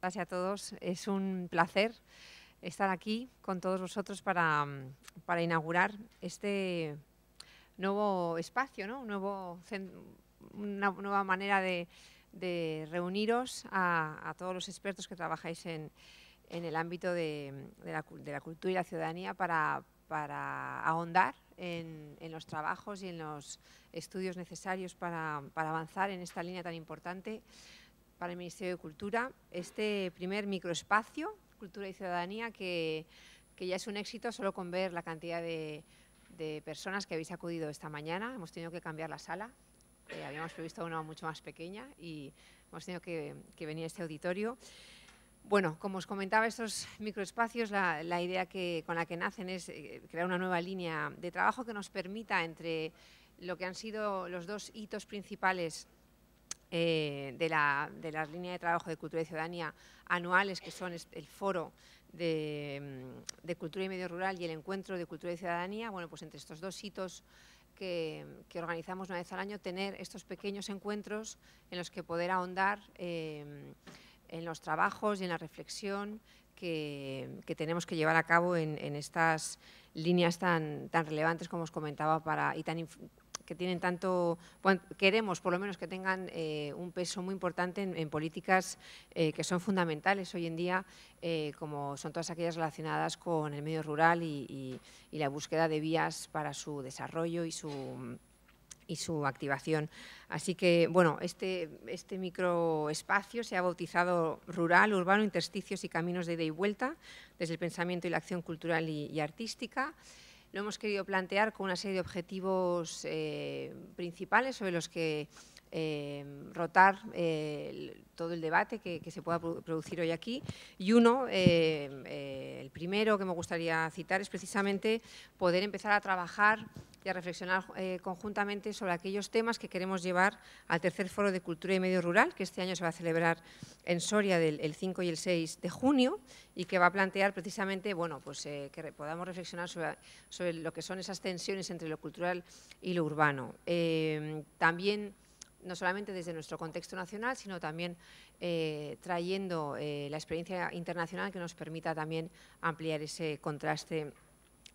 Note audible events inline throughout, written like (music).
Gracias a todos. Es un placer estar aquí con todos vosotros para, mm, inaugurar este nuevo espacio, una nueva manera de, reuniros a, todos los expertos que trabajáis en, el ámbito mm, de, la, cultura y la ciudadanía para, ahondar en, los trabajos y en los estudios necesarios para avanzar en esta línea tan importante para el Ministerio de Cultura este primer microespacio, Cultura y Ciudadanía, que, que ya es un éxito solo con ver la cantidad de, de personas que habéis acudido esta mañana. Hemos tenido que cambiar la sala, eh, habíamos previsto una mucho más pequeña y hemos tenido que, que venir a este auditorio. Bueno, como os comentaba, estos microespacios, la, la idea que, con la que nacen es eh, crear una nueva línea de trabajo que nos permita entre lo que han sido los dos hitos principales eh, de, las líneas de trabajo de cultura y ciudadanía anuales, que son el foro mm, de, cultura y medio rural y el encuentro de cultura y ciudadanía, bueno, pues entre estos dos hitos que, organizamos una vez al año, tener estos pequeños encuentros en los que poder ahondar eh, en los trabajos y en la reflexión que, tenemos que llevar a cabo en, estas líneas tan, tan relevantes como os comentaba para, y tan, que tienen tanto, queremos por lo menos que tengan eh, un peso muy importante en, políticas eh, que son fundamentales hoy en día, eh, como son todas aquellas relacionadas con el medio rural y, la búsqueda de vías para su desarrollo y su y su activación. Así que, bueno, este, este, microespacio se ha bautizado Rural, Urbano, Intersticios y Caminos de Ida y Vuelta, desde el pensamiento y la acción cultural y artística. Lo hemos querido plantear con una serie de objetivos eh, principales sobre los que eh, rotar eh, todo el debate que, se pueda producir hoy aquí. Y uno, eh, el primero que me gustaría citar es precisamente poder empezar a trabajar y a reflexionar conjuntamente sobre aquellos temas que queremos llevar al tercer foro de cultura y medio rural, que este año se va a celebrar en Soria del el 5 y el 6 de junio y que va a plantear precisamente bueno, pues, que podamos reflexionar sobre, sobre, lo que son esas tensiones entre lo cultural y lo urbano. también no solamente desde nuestro contexto nacional, sino también eh, trayendo eh, la experiencia internacional que nos permita también ampliar ese contraste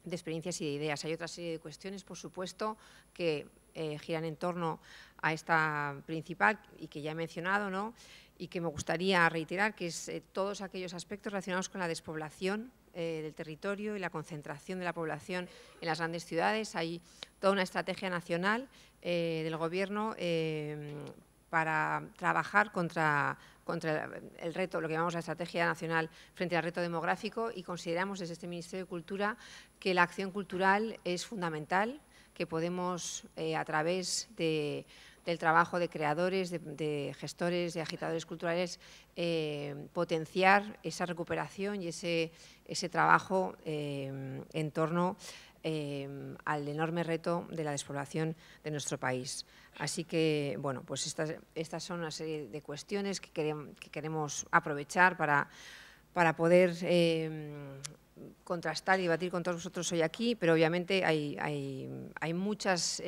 de experiencias y de ideas. Hay otra serie de cuestiones, por supuesto, que eh, giran en torno a esta principal y que ya he mencionado, ¿no? y que me gustaría reiterar, que es todos aquellos aspectos relacionados con la despoblación, eh, del territorio y la concentración de la población en las grandes ciudades. Hay toda una estrategia nacional eh, del Gobierno eh, para trabajar contra, contra el reto, lo que llamamos la estrategia nacional frente al reto demográfico y consideramos desde este Ministerio de Cultura que la acción cultural es fundamental, que podemos, a través de del trabajo de creadores, de, gestores, de agitadores culturales, eh, potenciar esa recuperación y ese, ese trabajo eh, en torno eh, al enorme reto de la despoblación de nuestro país. Así que, bueno, pues estas, estas son una serie de cuestiones que, queremos, que queremos aprovechar para, para poder contrastar y debatir con todos vosotros hoy aquí, pero obviamente hay, hay, hay muchas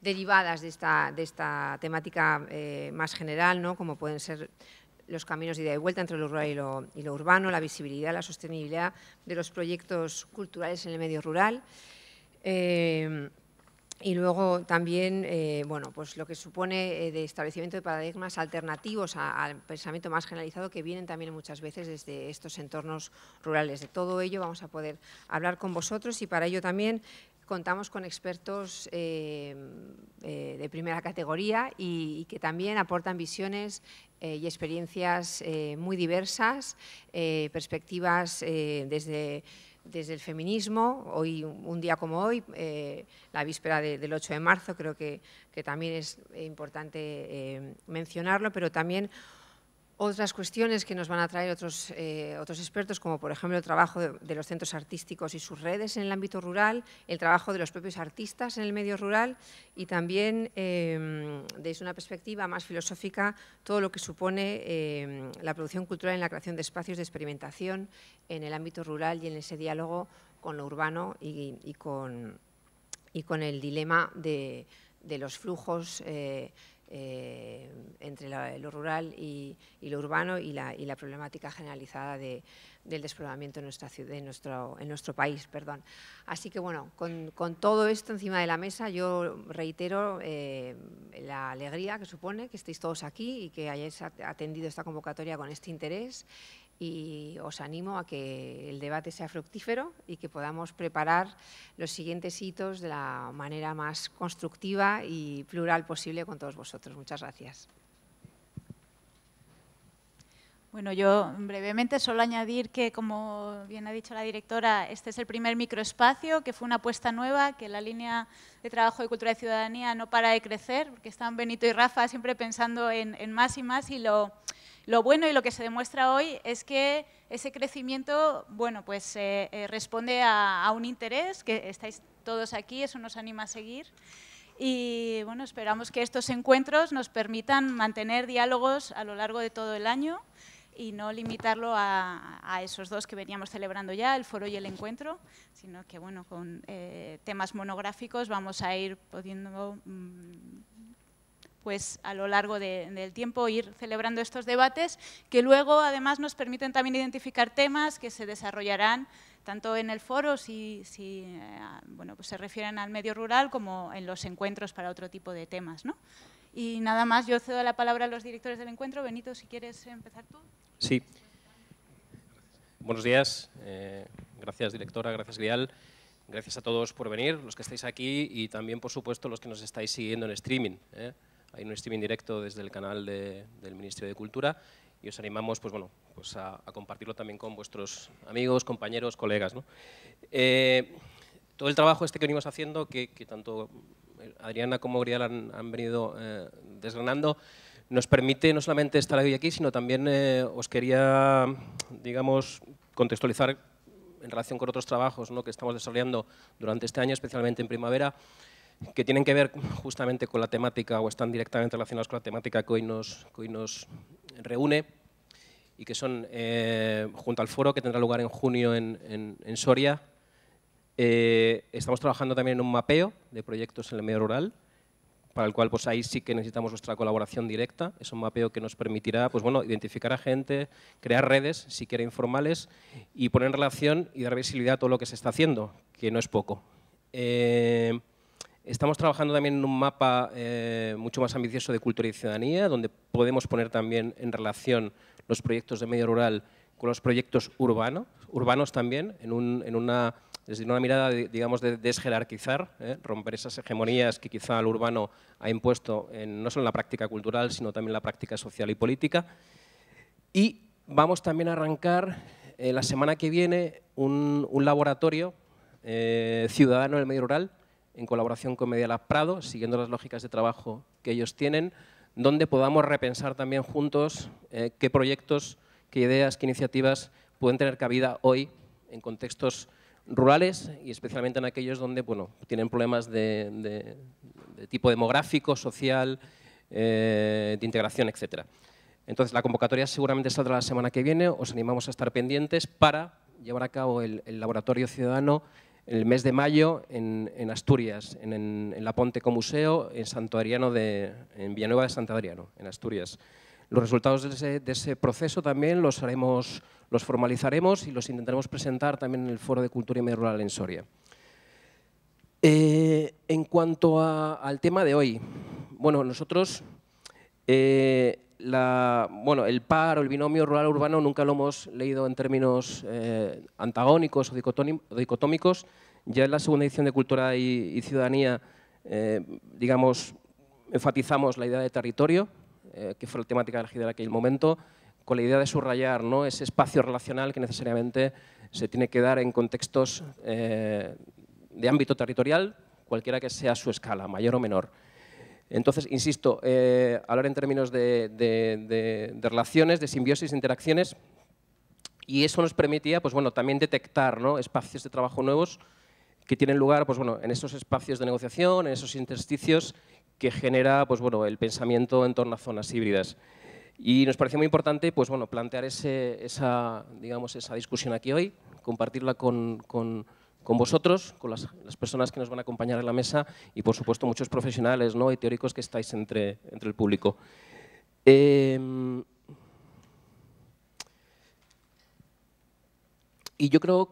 derivadas de esta, de esta temática eh, más general, ¿no? como pueden ser los caminos de ida y vuelta entre lo rural y lo, urbano, la visibilidad, la sostenibilidad de los proyectos culturales en el medio rural. Eh, y luego también, eh, bueno, pues lo que supone el de establecimiento de paradigmas alternativos al pensamiento más generalizado que vienen también muchas veces desde estos entornos rurales. De todo ello vamos a poder hablar con vosotros y para ello también contamos con expertos eh, eh, de primera categoría y, que también aportan visiones eh, y experiencias muy diversas, perspectivas desde desde el feminismo, hoy, un día como hoy, la víspera del 8 de marzo, creo que, también es importante mencionarlo, pero también otras cuestiones que nos van a traer otros, eh, otros expertos, como por ejemplo el trabajo de, los centros artísticos y sus redes en el ámbito rural, el trabajo de los propios artistas en el medio rural y también em, desde una perspectiva más filosófica todo lo que supone em, la producción cultural en la creación de espacios de experimentación en el ámbito rural y en ese diálogo con lo urbano y, con, el dilema de, de los flujos eh, eh, entre lo rural y, lo urbano y la, problemática generalizada del despoblamiento en, nuestra ciudad, nuestro, en nuestro país. Perdón. Así que, bueno, con, todo esto encima de la mesa, yo reitero eh, la alegría que supone que estéis todos aquí y que hayáis atendido esta convocatoria con este interés y os animo a que el debate sea fructífero y que podamos preparar los siguientes hitos de la manera más constructiva y plural posible con todos vosotros. Muchas gracias. Bueno, yo brevemente solo añadir que, como bien ha dicho la directora, este es el primer microespacio, que fue una apuesta nueva, que la línea de trabajo de cultura y ciudadanía no para de crecer, porque están Benito y Rafa siempre pensando en más y más y lo, lo bueno y lo que se demuestra hoy es que ese crecimiento bueno, pues, eh, eh, responde a, un interés, que estáis todos aquí, eso nos anima a seguir. Y bueno, esperamos que estos encuentros nos permitan mantener diálogos a lo largo de todo el año y no limitarlo a, esos dos que veníamos celebrando ya, el foro y el encuentro, sino que bueno, con eh, temas monográficos vamos a ir pudiendo... Mm, pues a lo largo del tiempo ir celebrando estos debates que luego además nos permiten también identificar temas que se desarrollarán tanto en el foro si, eh, bueno, pues se refieren al medio rural como en los encuentros para otro tipo de temas. Y nada más, yo cedo la palabra a los directores del encuentro. Benito, si quieres empezar tú. Sí. Buenos días. Eh, gracias, directora. Gracias, Grial. Gracias a todos por venir, los que estáis aquí y también, por supuesto, los que nos estáis siguiendo en streaming. ¿eh? Hay un streaming directo desde el canal del Ministerio de Cultura y os animamos pues, bueno, pues a, compartirlo también con vuestros amigos, compañeros, colegas. Eh, todo el trabajo este que venimos haciendo, que, tanto Adriana como Grial han, venido eh, desgranando, nos permite no solamente estar hoy aquí, sino también eh, os quería, digamos, contextualizar en relación con otros trabajos ¿no? que estamos desarrollando durante este año, especialmente en primavera, que tienen que ver justamente con la temática o están directamente relacionados con la temática que hoy nos, nos reúne y que son, eh, junto al foro que tendrá lugar en junio en, en, en Soria, eh, estamos trabajando también en un mapeo de proyectos en el medio rural, para el cual pues, ahí sí que necesitamos vuestra colaboración directa. Es un mapeo que nos permitirá pues, bueno, identificar a gente, crear redes, siquiera informales, y poner en relación y dar visibilidad a todo lo que se está haciendo, que no es poco. Eh, Estamos trabajando también en un mapa eh, mucho más ambicioso de cultura y ciudadanía, donde podemos poner también en relación los proyectos de medio rural con los proyectos urbanos, urbanos también, en, desde una mirada, de, digamos, de desjerarquizar, eh, romper esas hegemonías que quizá el urbano ha impuesto en, no solo en la práctica cultural, sino también en la práctica social y política. Y vamos también a arrancar eh, la semana que viene un, un laboratorio ciudadano en medio rural, en colaboración con Media Prado, siguiendo las lógicas de trabajo que ellos tienen, donde podamos repensar también juntos eh, qué proyectos, qué ideas, qué iniciativas pueden tener cabida hoy en contextos rurales y especialmente en aquellos donde bueno, tienen problemas de, tipo demográfico, social, eh, de integración, etc. Entonces, la convocatoria seguramente saldrá la semana que viene. Os animamos a estar pendientes para llevar a cabo el laboratorio ciudadano el mes de mayo en, Asturias, en, La Ponte Comuseo, en, Santo Adriano de, Villanueva de Santo Adriano, en Asturias. Los resultados de ese, proceso también los, haremos, los formalizaremos y los intentaremos presentar también en el Foro de Cultura y Medio Rural en Soria. Eh, en cuanto al tema de hoy, bueno, nosotros eh, el par o el binomio rural-urbano nunca lo hemos leído en términos eh, antagónicos o dicotómicos. Ya en la segunda edición de Cultura y, Ciudadanía, eh, digamos, enfatizamos la idea de territorio, eh, que fue la temática elegida en aquel momento, con la idea de subrayar ¿no? ese espacio relacional que necesariamente se tiene que dar en contextos de ámbito territorial, cualquiera que sea su escala, mayor o menor. Entonces, insisto, eh, hablar en términos de, relaciones, de simbiosis, de interacciones, y eso nos permitía pues, bueno, también detectar ¿no? espacios de trabajo nuevos que tienen lugar pues, bueno, en esos espacios de negociación, en esos intersticios que genera pues, bueno, el pensamiento en torno a zonas híbridas. Y nos pareció muy importante pues, bueno, plantear ese, esa, digamos, esa discusión aquí hoy, compartirla con, con, con vosotros, con las, personas que nos van a acompañar en la mesa y, por supuesto, muchos profesionales ¿no? y teóricos que estáis entre, entre el público. Em, y yo creo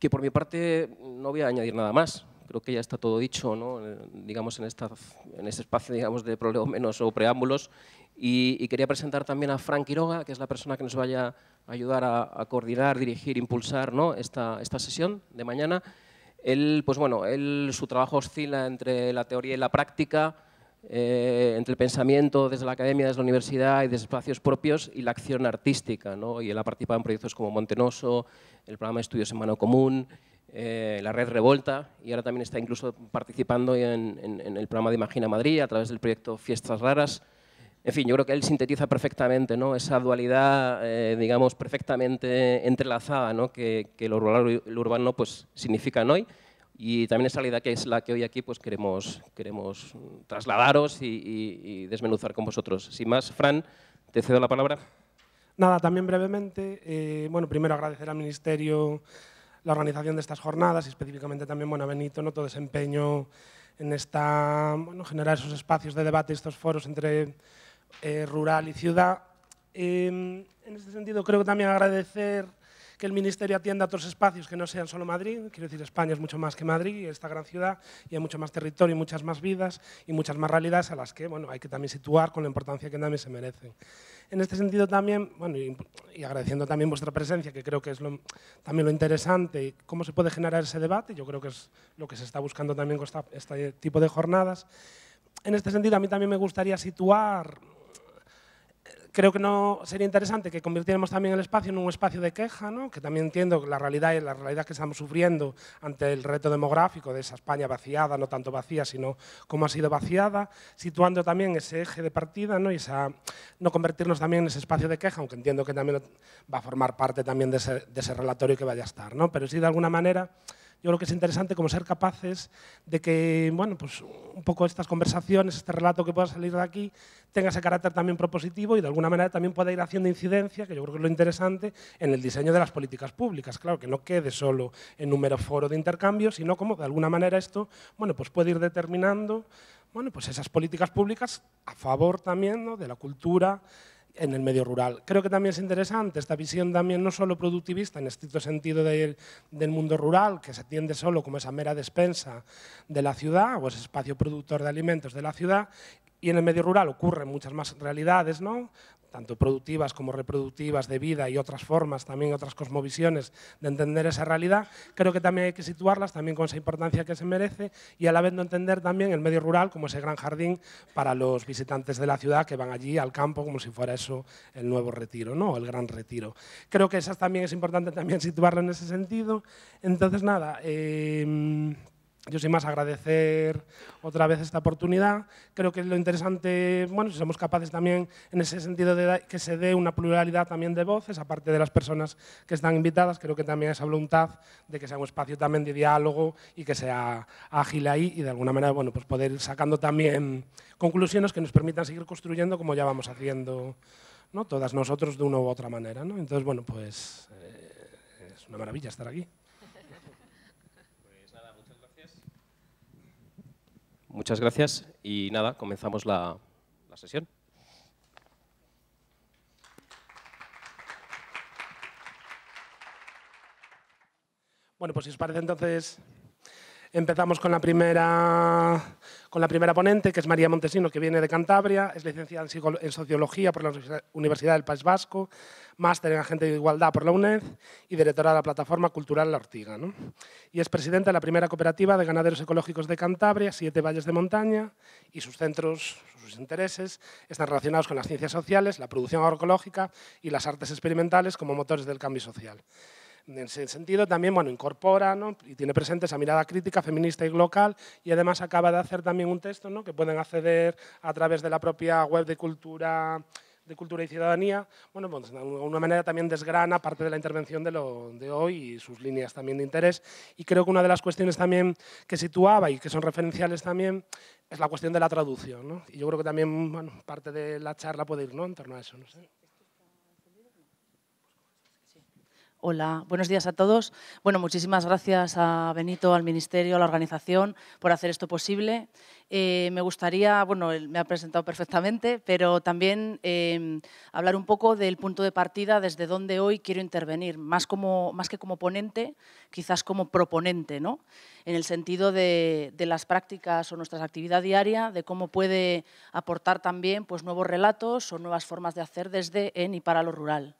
que por mi parte no voy a añadir nada más. Creo que ya está todo dicho, ¿no? Eh, digamos, en, esta, en este espacio digamos, de problemas o preámbulos y, quería presentar también a Frank Quiroga, que es la persona que nos vaya a ayudar a, coordinar, dirigir, impulsar ¿no? esta, esta, sesión de mañana. Él, pues bueno, él, su trabajo oscila entre la teoría y la práctica, eh, entre el pensamiento desde la academia, desde la universidad y desde espacios propios y la acción artística. ¿no? Y él ha participado en proyectos como Montenoso, el programa de Estudios en Mano Común, eh, la red Revolta y ahora también está incluso participando en, en, el programa de Imagina Madrid a través del proyecto Fiestas Raras. En fin, yo creo que él sintetiza perfectamente ¿no? esa dualidad, eh, digamos, perfectamente entrelazada ¿no? que, que, lo rural y lo urbano pues, significan hoy y también esa realidad que es la que hoy aquí pues, queremos, queremos trasladaros y, desmenuzar con vosotros. Sin más, Fran, te cedo la palabra. Nada, también brevemente, eh, bueno, primero agradecer al Ministerio la organización de estas jornadas y específicamente también bueno, a Benito ¿no? todo desempeño en esta, bueno, generar esos espacios de debate, estos foros entre eh, rural y ciudad. Em, en este sentido, creo que también agradecer que el Ministerio atienda a otros espacios que no sean solo Madrid. Quiero decir, España es mucho más que Madrid, y esta gran ciudad, y hay mucho más territorio, y muchas más vidas y muchas más realidades a las que bueno, hay que también situar con la importancia que también se merecen. En este sentido también, bueno, y, agradeciendo también vuestra presencia, que creo que es lo, también lo interesante, cómo se puede generar ese debate, yo creo que es lo que se está buscando también con esta, este tipo de jornadas. En este sentido, a mí también me gustaría situar creo que no sería interesante que convirtiéramos también el espacio en un espacio de queja, ¿no? que también entiendo la realidad y la realidad que estamos sufriendo ante el reto demográfico de esa España vaciada, no tanto vacía, sino como ha sido vaciada, situando también ese eje de partida ¿no? y esa, no convertirnos también en ese espacio de queja, aunque entiendo que también va a formar parte también de ese, de ese relatorio que vaya a estar, ¿no? pero sí de alguna manera yo creo que es interesante como ser capaces de que, bueno, pues un poco estas conversaciones, este relato que pueda salir de aquí, tenga ese carácter también propositivo y de alguna manera también pueda ir haciendo incidencia, que yo creo que es lo interesante, en el diseño de las políticas públicas. Claro, que no quede solo en número foro de intercambio, sino como de alguna manera esto, bueno, pues puede ir determinando, bueno, pues esas políticas públicas a favor también de la cultura, en el medio rural. Creo que también es interesante esta visión también no solo productivista en estricto sentido del mundo rural, que se tiende solo como esa mera despensa de la ciudad o ese espacio productor de alimentos de la ciudad, y en el medio rural ocurren muchas más realidades, ¿no? tanto productivas como reproductivas de vida y otras formas, también otras cosmovisiones de entender esa realidad, creo que también hay que situarlas también con esa importancia que se merece y a la vez no entender también el medio rural como ese gran jardín para los visitantes de la ciudad que van allí al campo como si fuera eso el nuevo retiro, ¿no? el gran retiro. Creo que esas también es importante también (laughs) situarlo en ese sentido. Entonces, nada, em, yo sin más agradecer otra vez esta oportunidad. Creo que lo interesante, bueno, si somos capaces también en ese sentido de que se dé una pluralidad también de voces, aparte de las personas que están invitadas, creo que también esa voluntad de que sea un espacio también de diálogo y que sea ágil ahí y de alguna manera, bueno, pues poder sacando también conclusiones que nos permitan seguir construyendo como ya vamos haciendo, ¿no? Todas nosotros de una u otra manera, ¿no? Entonces, bueno, pues eh, es una maravilla estar aquí. Muchas gracias y nada, comenzamos la, la sesión. Bueno, pues si os parece entonces empezamos con la primera con la primera ponente, que es María Montesino, que viene de Cantabria, es licenciada en, Sociología por la Universidad del País Vasco, máster en Agente de Igualdad por la UNED y directora de la Plataforma Cultural La Ortiga. Y es presidenta de la primera cooperativa de ganaderos ecológicos de Cantabria, Siete Valles de Montaña, y sus centros, sus intereses, están relacionados con las ciencias sociales, la producción agroecológica y las artes experimentales como motores del cambio social. En ese sentido también bueno, incorpora ¿no? y tiene presente esa mirada crítica feminista y local y además acaba de hacer también un texto ¿no? que pueden acceder a través de la propia web de cultura de Cultura y Ciudadanía, bueno, pues, de alguna manera también desgrana parte de la intervención de, lo, de hoy y sus líneas también de interés. Y creo que una de las cuestiones también que situaba y que son referenciales también es la cuestión de la traducción. ¿no? Y yo creo que también bueno, parte de la charla puede ir ¿no? en torno a eso. No sé. Hola, buenos días a todos. Bueno, muchísimas gracias a Benito, al Ministerio, a la organización por hacer esto posible. Eh, me gustaría, bueno, él me ha presentado perfectamente, pero también em, hablar un poco del punto de partida desde donde hoy quiero intervenir, más, como, más que como ponente, quizás como proponente, ¿no? En el sentido de, las prácticas o nuestra actividad diaria, de cómo puede aportar también pues, nuevos relatos o nuevas formas de hacer desde en y para lo rural.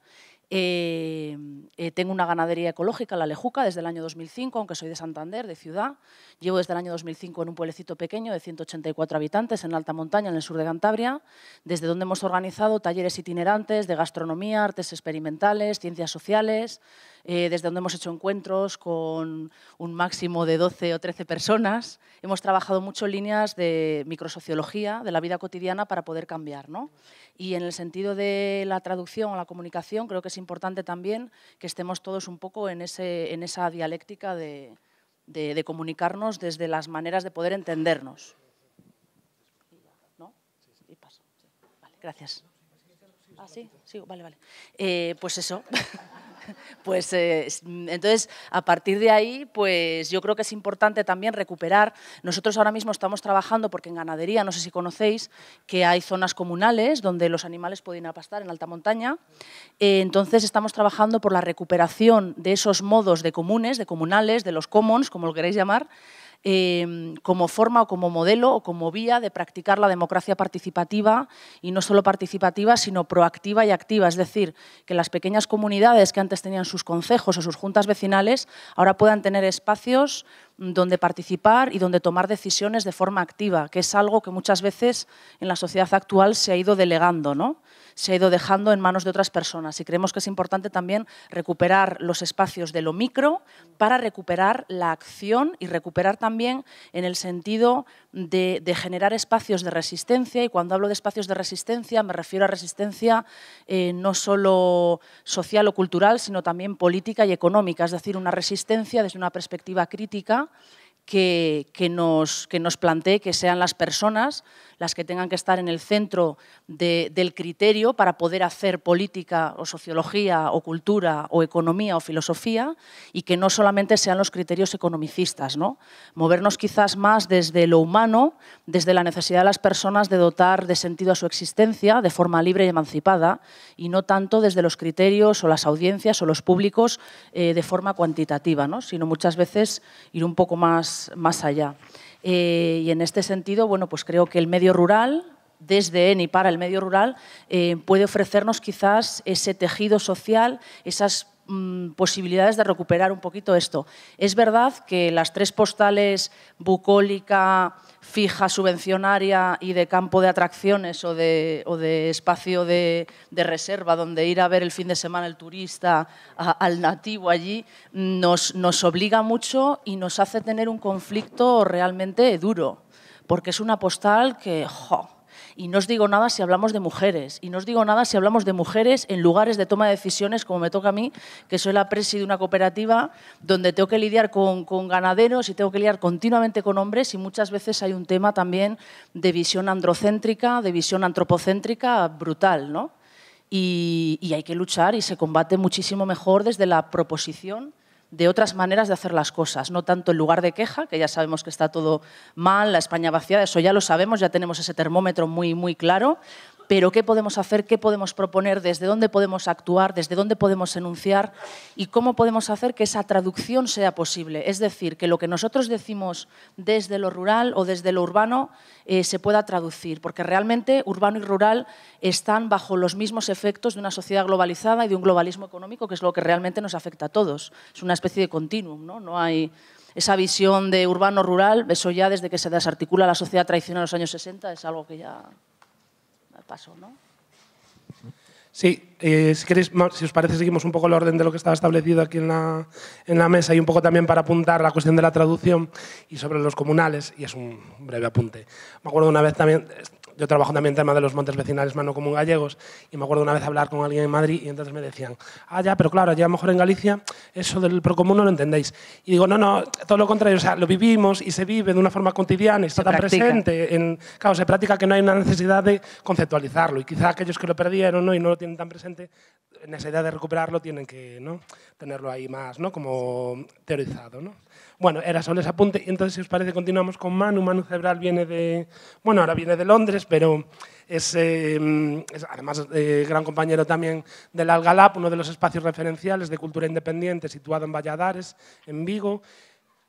Eh, eh, tengo una ganadería ecológica, la Lejuca, desde el año 2005, aunque soy de Santander, de ciudad. Llevo desde el año 2005 en un pueblecito pequeño de 184 habitantes en alta montaña, en el sur de Cantabria, desde donde hemos organizado talleres itinerantes de gastronomía, artes experimentales, ciencias sociales, eh, desde donde hemos hecho encuentros con un máximo de 12 o 13 personas. Hemos trabajado mucho líneas de microsociología, de la vida cotidiana, para poder cambiar. ¿no? Y en el sentido de la traducción o la comunicación, creo que es importante también que estemos todos un poco en, ese, en esa dialéctica de, comunicarnos desde las maneras de poder entendernos. ¿No? Vale, gracias. Ah, sí, sí, vale, vale. Eh, pues eso. (laughs) (laughs) Pues eh, entonces, a partir de ahí, pues yo creo que es importante también recuperar. Nosotros ahora mismo estamos trabajando, porque en ganadería, no sé si conocéis, que hay zonas comunales donde los animales pueden apastar en alta montaña. Eh, entonces, estamos trabajando por la recuperación de esos modos de comunes, de comunales, de los commons, como lo queréis llamar, Em, como forma o como modelo o como vía de practicar la democracia participativa y no solo participativa, sino proactiva y activa. Es decir, que las pequeñas comunidades que antes tenían sus consejos o sus juntas vecinales ahora puedan tener espacios donde participar y donde tomar decisiones de forma activa, que es algo que muchas veces en la sociedad actual se ha ido delegando, ¿no? se ha ido dejando en manos de otras personas. Y creemos que es importante también recuperar los espacios de lo micro para recuperar la acción y recuperar también en el sentido de, generar espacios de resistencia. Y cuando hablo de espacios de resistencia me refiero a resistencia eh, no solo social o cultural, sino también política y económica, es decir, una resistencia desde una perspectiva crítica que, nos, que nos plantee que sean las personas las que tengan que estar en el centro del criterio para poder hacer política o sociología o cultura o economía o filosofía y que no solamente sean los criterios economicistas. ¿no? Movernos quizás más desde lo humano, desde la necesidad de las personas de dotar de sentido a su existencia de forma libre y emancipada y no tanto desde los criterios o las audiencias o los públicos eh, de forma cuantitativa, sino muchas veces ir un poco más, más allá. Eh, y en este sentido, bueno, pues creo que el medio rural, desde y para el medio rural, eh, puede ofrecernos quizás ese tejido social, esas mm, posibilidades de recuperar un poquito esto. Es verdad que las tres postales bucólica, fija subvencionaria y de campo de atracciones o de, o de espacio de, reserva donde ir a ver el fin de semana el turista al nativo allí, nos, nos obliga mucho y nos hace tener un conflicto realmente duro, porque es una postal que... Y no os digo nada si hablamos de mujeres. Y no os digo nada si hablamos de mujeres en lugares de toma de decisiones, como me toca a mí, que soy la presi de una cooperativa donde tengo que lidiar con, ganaderos y tengo que lidiar continuamente con hombres. Y muchas veces hay un tema también de visión androcéntrica, de visión antropocéntrica brutal, ¿no? y hay que luchar y se combate muchísimo mejor desde la proposición de otras maneras de hacer las cosas, no tanto el lugar de queja, que ya sabemos que está todo mal, la España vaciada, eso ya lo sabemos, ya tenemos ese termómetro muy, muy claro, pero qué podemos hacer, qué podemos proponer, desde dónde podemos actuar, desde dónde podemos enunciar y cómo podemos hacer que esa traducción sea posible. Es decir, que lo que nosotros decimos desde lo rural o desde lo urbano eh, se pueda traducir, porque realmente urbano y rural están bajo los mismos efectos de una sociedad globalizada y de un globalismo económico, que es lo que realmente nos afecta a todos. Es una especie de continuum, ¿no? No hay esa visión de urbano-rural, eso ya desde que se desarticula la sociedad tradicional en los años 60 es algo que ya ¿no? Sí, eh, si, queréis, si os parece, seguimos un poco el orden de lo que estaba establecido aquí en la, en la mesa y un poco también para apuntar la cuestión de la traducción y sobre los comunales, y es un breve apunte. Me acuerdo una vez también, yo trabajo también en tema de los montes vecinales mano común gallegos y me acuerdo una vez hablar con alguien en Madrid y entonces me decían, ah, ya, pero claro, lo mejor en Galicia eso del procomún no lo entendéis. Y digo, no, no, todo lo contrario, o sea, lo vivimos y se vive de una forma cotidiana y está tan presente. En, claro, se practica que no hay una necesidad de conceptualizarlo y quizá aquellos que lo perdieron ¿no? y no lo tienen tan presente, en esa idea de recuperarlo tienen que ¿no? tenerlo ahí más ¿no? como teorizado. ¿no? Bueno, era solo ese apunte. Entonces, si os parece, continuamos con Manu. Manu Cebral viene de, bueno, ahora viene de Londres, pero es, eh, además eh, gran compañero también del Algalap, uno de los espacios referenciales de cultura independiente situado en Valladares, en Vigo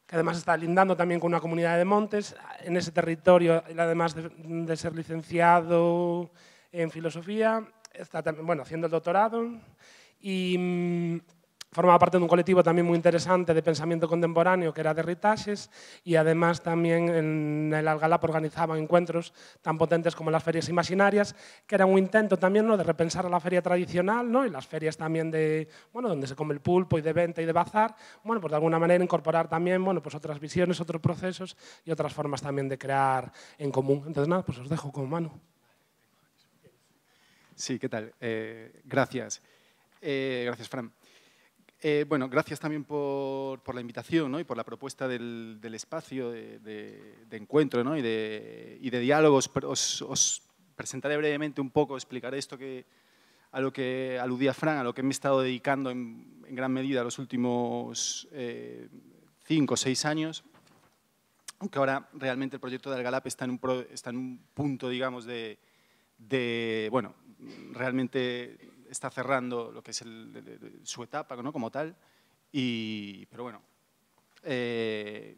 que además está lindando también con una comunidad de montes. En ese territorio, además de, ser licenciado en filosofía, está bueno, haciendo el doctorado y mm, formaba parte de un colectivo también muy interesante de pensamiento contemporáneo que era de Ritaches y e además también en el Algalap organizaban encuentros tan potentes como las ferias imaginarias, que era un intento también de repensar a la feria tradicional ¿no? y e las ferias también de, bueno, donde se come el pulpo y e de venta y de bazar, bueno, pues de alguna manera incorporar también bueno, pues otras visiones, otros procesos y otras formas también de crear en común. Entonces nada, pues os dejo con mano. Sí, ¿qué tal? Eh, gracias. Eh, gracias, Fran. Eh, bueno, gracias también por, la invitación y por la propuesta del, espacio de, encuentro y, de, diálogos. Os, presentaré brevemente un poco, explicaré esto que, a lo que aludía Fran, a lo que me he estado dedicando en, gran medida los últimos eh, cinco o seis años, aunque ahora realmente el proyecto de Algalap está en un, está en un punto, digamos, de, bueno, realmente está cerrando lo que es su etapa como tal, y, pero bueno, eh,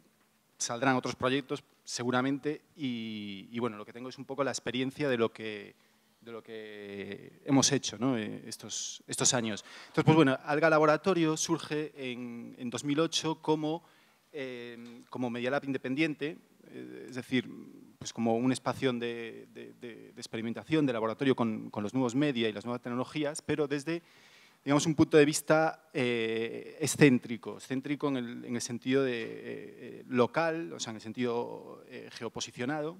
saldrán otros proyectos seguramente y, bueno, lo que tengo es un poco la experiencia de lo que, de lo que hemos hecho eh, estos, estos años. Entonces, pues bueno, Alga Laboratorio surge en, 2008 como, eh, como Media Lab independiente, es decir, como un espacio de, experimentación, de laboratorio con, los nuevos medios y las nuevas tecnologías, pero desde digamos, un punto de vista eh, excéntrico, excéntrico en el, sentido de, eh, local, o sea, en el sentido eh, geoposicionado,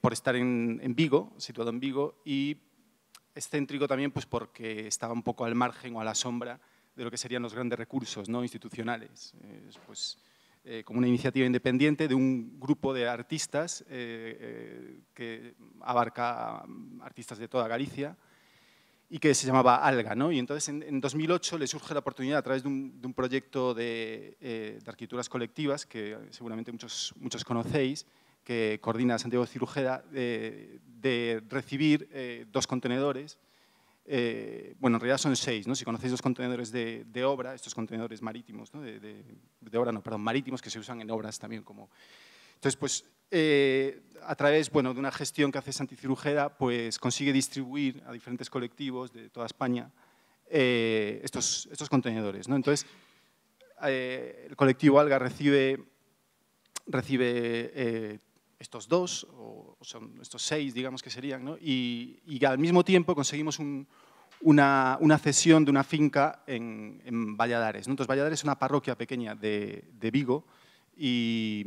por estar en, Vigo, situado en Vigo, y excéntrico también pues, porque estaba un poco al margen o a la sombra de lo que serían los grandes recursos ¿no? institucionales. pues, eh, como una iniciativa independiente de un grupo de artistas eh, eh, que abarca artistas de toda Galicia y que se llamaba Alga. Y entonces en, 2008 le surge la oportunidad a través de un, proyecto de, arquitecturas colectivas que seguramente muchos, conocéis, que coordina Santiago Cirujeda, de, recibir dos contenedores eh, bueno, en realidad son seis, ¿no? Si conocéis los contenedores de, obra, estos contenedores marítimos, ¿no? de, obra, no, perdón, marítimos que se usan en obras también como... Entonces, pues, eh, a través, de una gestión que hace Santi pues consigue distribuir a diferentes colectivos de toda España eh, estos, contenedores, Entonces, el colectivo Alga recibe estos dos, o son estos seis, digamos que serían, y, al mismo tiempo conseguimos una, una, cesión de una finca en, Valladares. Entonces, Valladares es una parroquia pequeña de, Vigo y,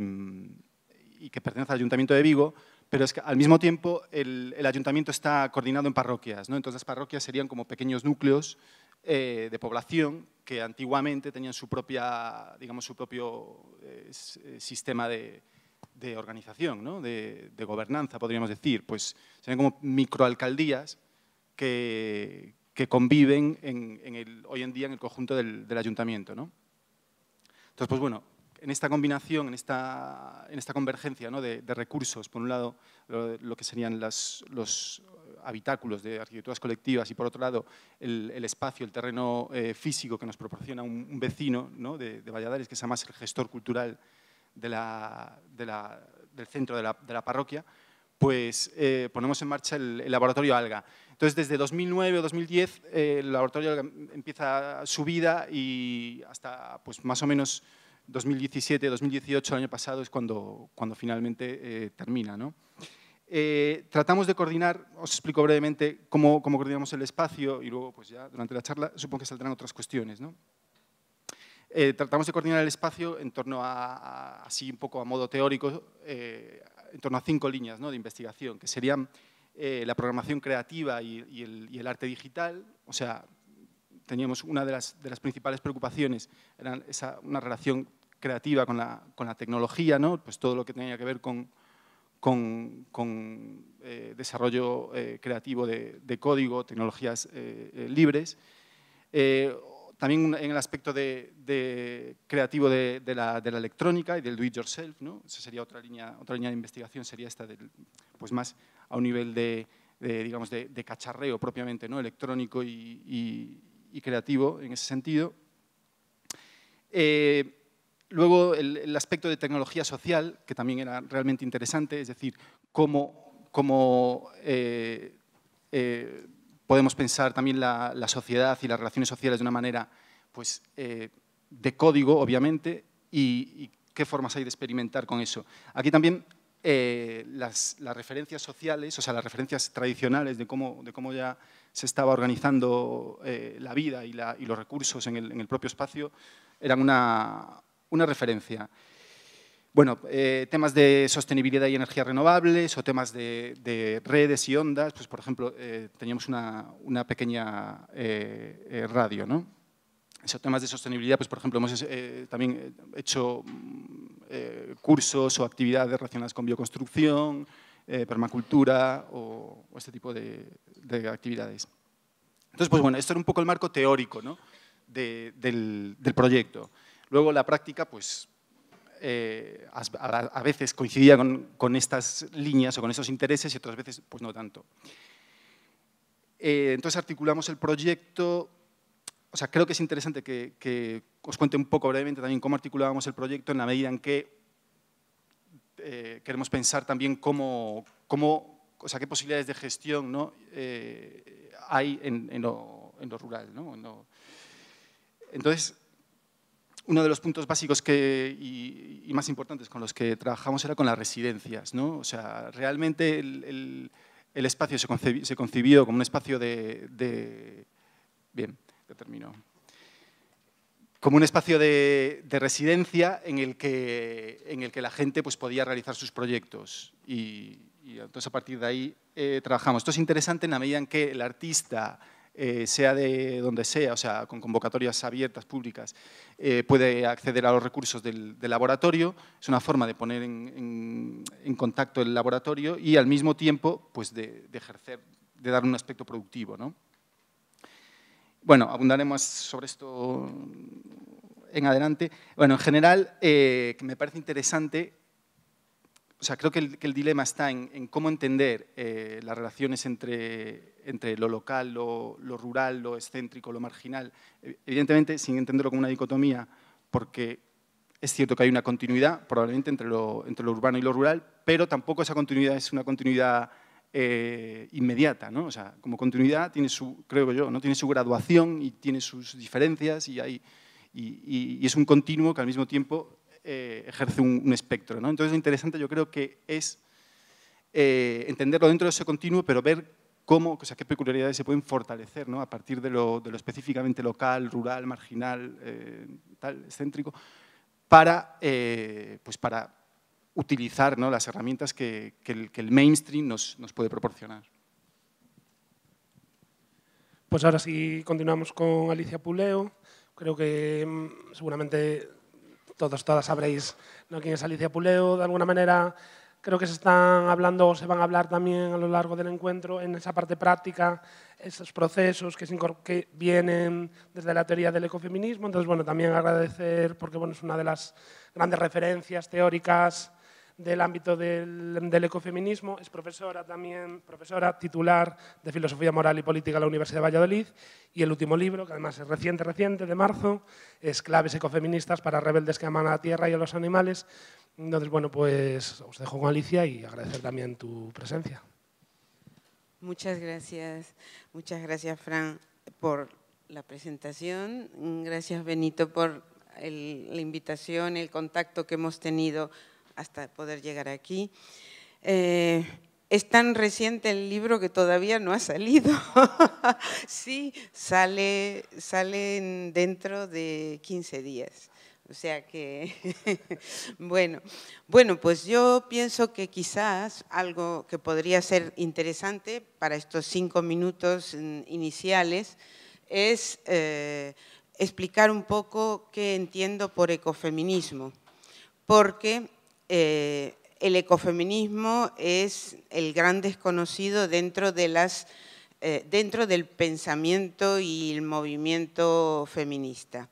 que pertenece al Ayuntamiento de Vigo, pero es que al mismo tiempo el, el Ayuntamiento está coordinado en parroquias. ¿no? Entonces, las parroquias serían como pequeños núcleos eh, de población que antiguamente tenían su, propia, digamos, su propio eh, eh, sistema de de organización, ¿no? de, gobernanza, podríamos decir. Pues serían como microalcaldías que, conviven hoy en día en el conjunto del, ayuntamiento. Entonces, pues bueno, en esta combinación, en esta, convergencia de, recursos, por un lado lo, que serían los habitáculos de arquitecturas colectivas y por otro lado el, espacio, el terreno eh, físico que nos proporciona un, vecino de, de, Valladares, que es más el gestor cultural del centro de la, parroquia, pues eh, ponemos en marcha el, laboratorio ALGA. Entonces, desde 2009 o 2010, eh, el laboratorio ALGA empieza su vida y hasta pues, más o menos 2017, 2018, el año pasado, es cuando, cuando finalmente eh, termina. tratamos de coordinar, os explico brevemente cómo, cómo, coordinamos el espacio y luego pues ya durante la charla supongo que saldrán otras cuestiones. ¿no? Eh, tratamos de coordinar el espacio en torno a, así un poco a modo teórico, eh, en torno a cinco líneas de investigación, que serían eh, la programación creativa y, el, arte digital. O sea, teníamos una de las, principales preocupaciones, era una relación creativa con la, tecnología, pues todo lo que tenía que ver con, desarrollo creativo de, código, tecnologías libres. También en el aspecto de, creativo de, la, electrónica y del do it yourself, ¿no? Esa sería otra línea, otra línea de investigación, sería esta del, pues más a un nivel de, digamos, de, cacharreo propiamente, ¿no? Electrónico y, creativo en ese sentido. Eh, luego, el, aspecto de tecnología social, que también era realmente interesante, es decir, cómo, eh, eh, podemos pensar también la, sociedad y las relaciones sociales de una manera pues, eh, de código, obviamente, y, qué formas hay de experimentar con eso. Aquí también eh, las, referencias sociales, o sea, las referencias tradicionales de cómo, de ya se estaba organizando eh, la vida y, los recursos en el, en propio espacio, eran una referencia. Bueno, eh, temas de sostenibilidad y energías renovables o temas de, redes y ondas, pues por ejemplo, eh, teníamos una, pequeña eh, radio, ¿no? Esos temas de sostenibilidad, pues por ejemplo, hemos también hecho mm, cursos o actividades relacionadas con bioconstrucción, permacultura o, este tipo de, actividades. Entonces, pues bueno, esto era un poco el marco teórico ¿no? del, del proyecto. Luego la práctica, pues eh, a, veces coincidía con, estas líneas o con esos intereses y otras veces pues no tanto. Eh, entonces articulamos el proyecto, o sea, creo que es interesante que, os cuente un poco brevemente también cómo articulábamos el proyecto en la medida en que eh, queremos pensar también cómo, cómo, o sea, qué posibilidades de gestión ¿no? hay en, lo, rural, ¿no? entonces, uno de los puntos básicos que, y, más importantes con los que trabajamos era con las residencias. ¿no? O sea, realmente el, espacio se, concibió como un espacio de, bien, ya Como un espacio de, residencia en el, que, en el que la gente pues, podía realizar sus proyectos. Y, entonces a partir de ahí eh, trabajamos. Esto es interesante en la medida en que el artista eh, sea de donde sea, o sea, con convocatorias abiertas, públicas, eh, puede acceder a los recursos del, laboratorio. Es una forma de poner en, contacto el laboratorio y al mismo tiempo pues de, ejercer, de dar un aspecto productivo. ¿no? Bueno, abundaremos sobre esto en adelante. Bueno, en general, eh, me parece interesante o sea, creo que el, dilema está en, cómo entender eh, las relaciones entre, entre lo local, lo, rural, lo excéntrico, lo marginal. Eh, evidentemente, sin entenderlo como una dicotomía, porque es cierto que hay una continuidad, probablemente, entre lo, entre lo urbano y lo rural, pero tampoco esa continuidad es una continuidad eh, inmediata, ¿no? O sea, como continuidad tiene su, creo yo, ¿no? Tiene su graduación y tiene sus diferencias y y es un continuo que al mismo tiempo eh, ejerce un, espectro. ¿no? Entonces lo interesante yo creo que es eh, entenderlo dentro de ese continuo, pero ver cómo, o sea, qué peculiaridades se pueden fortalecer ¿no? a partir de lo, específicamente local, rural, marginal, eh, tal, excéntrico, para, pues para utilizar las herramientas que, el, mainstream nos, nos puede proporcionar. Pues ahora sí continuamos con Alicia Puleo. Creo que mm, seguramente todos, todas sabréis ¿no? quién es Alicia Puleo, de alguna manera creo que se están hablando o se van a hablar también a lo largo del encuentro en esa parte práctica, esos procesos que, que, vienen desde la teoría del ecofeminismo. Entonces, bueno, también agradecer, porque bueno, es una de las grandes referencias teóricas del ámbito del, ecofeminismo, es profesora también, profesora titular de Filosofía Moral y Política en la Universidad de Valladolid, y el último libro, que además es reciente, reciente, de marzo, es Claves ecofeministas para rebeldes que aman a la tierra y a los animales. Entonces, bueno, pues os dejo con Alicia y agradecer también tu presencia. Muchas gracias, muchas gracias, Fran, por la presentación. Gracias, Benito, por la invitación, el contacto que hemos tenido hasta poder llegar aquí. Eh, es tan reciente el libro que todavía no ha salido. (laughs) sí, sale, sale dentro de 15 días. O sea que, (laughs) bueno, bueno, pues yo pienso que quizás algo que podría ser interesante para estos cinco minutos mm, iniciales es eh, explicar un poco qué entiendo por ecofeminismo, porque eh, el ecofeminismo es el gran desconocido eh, dentro, del pensamiento y el movimiento feminista.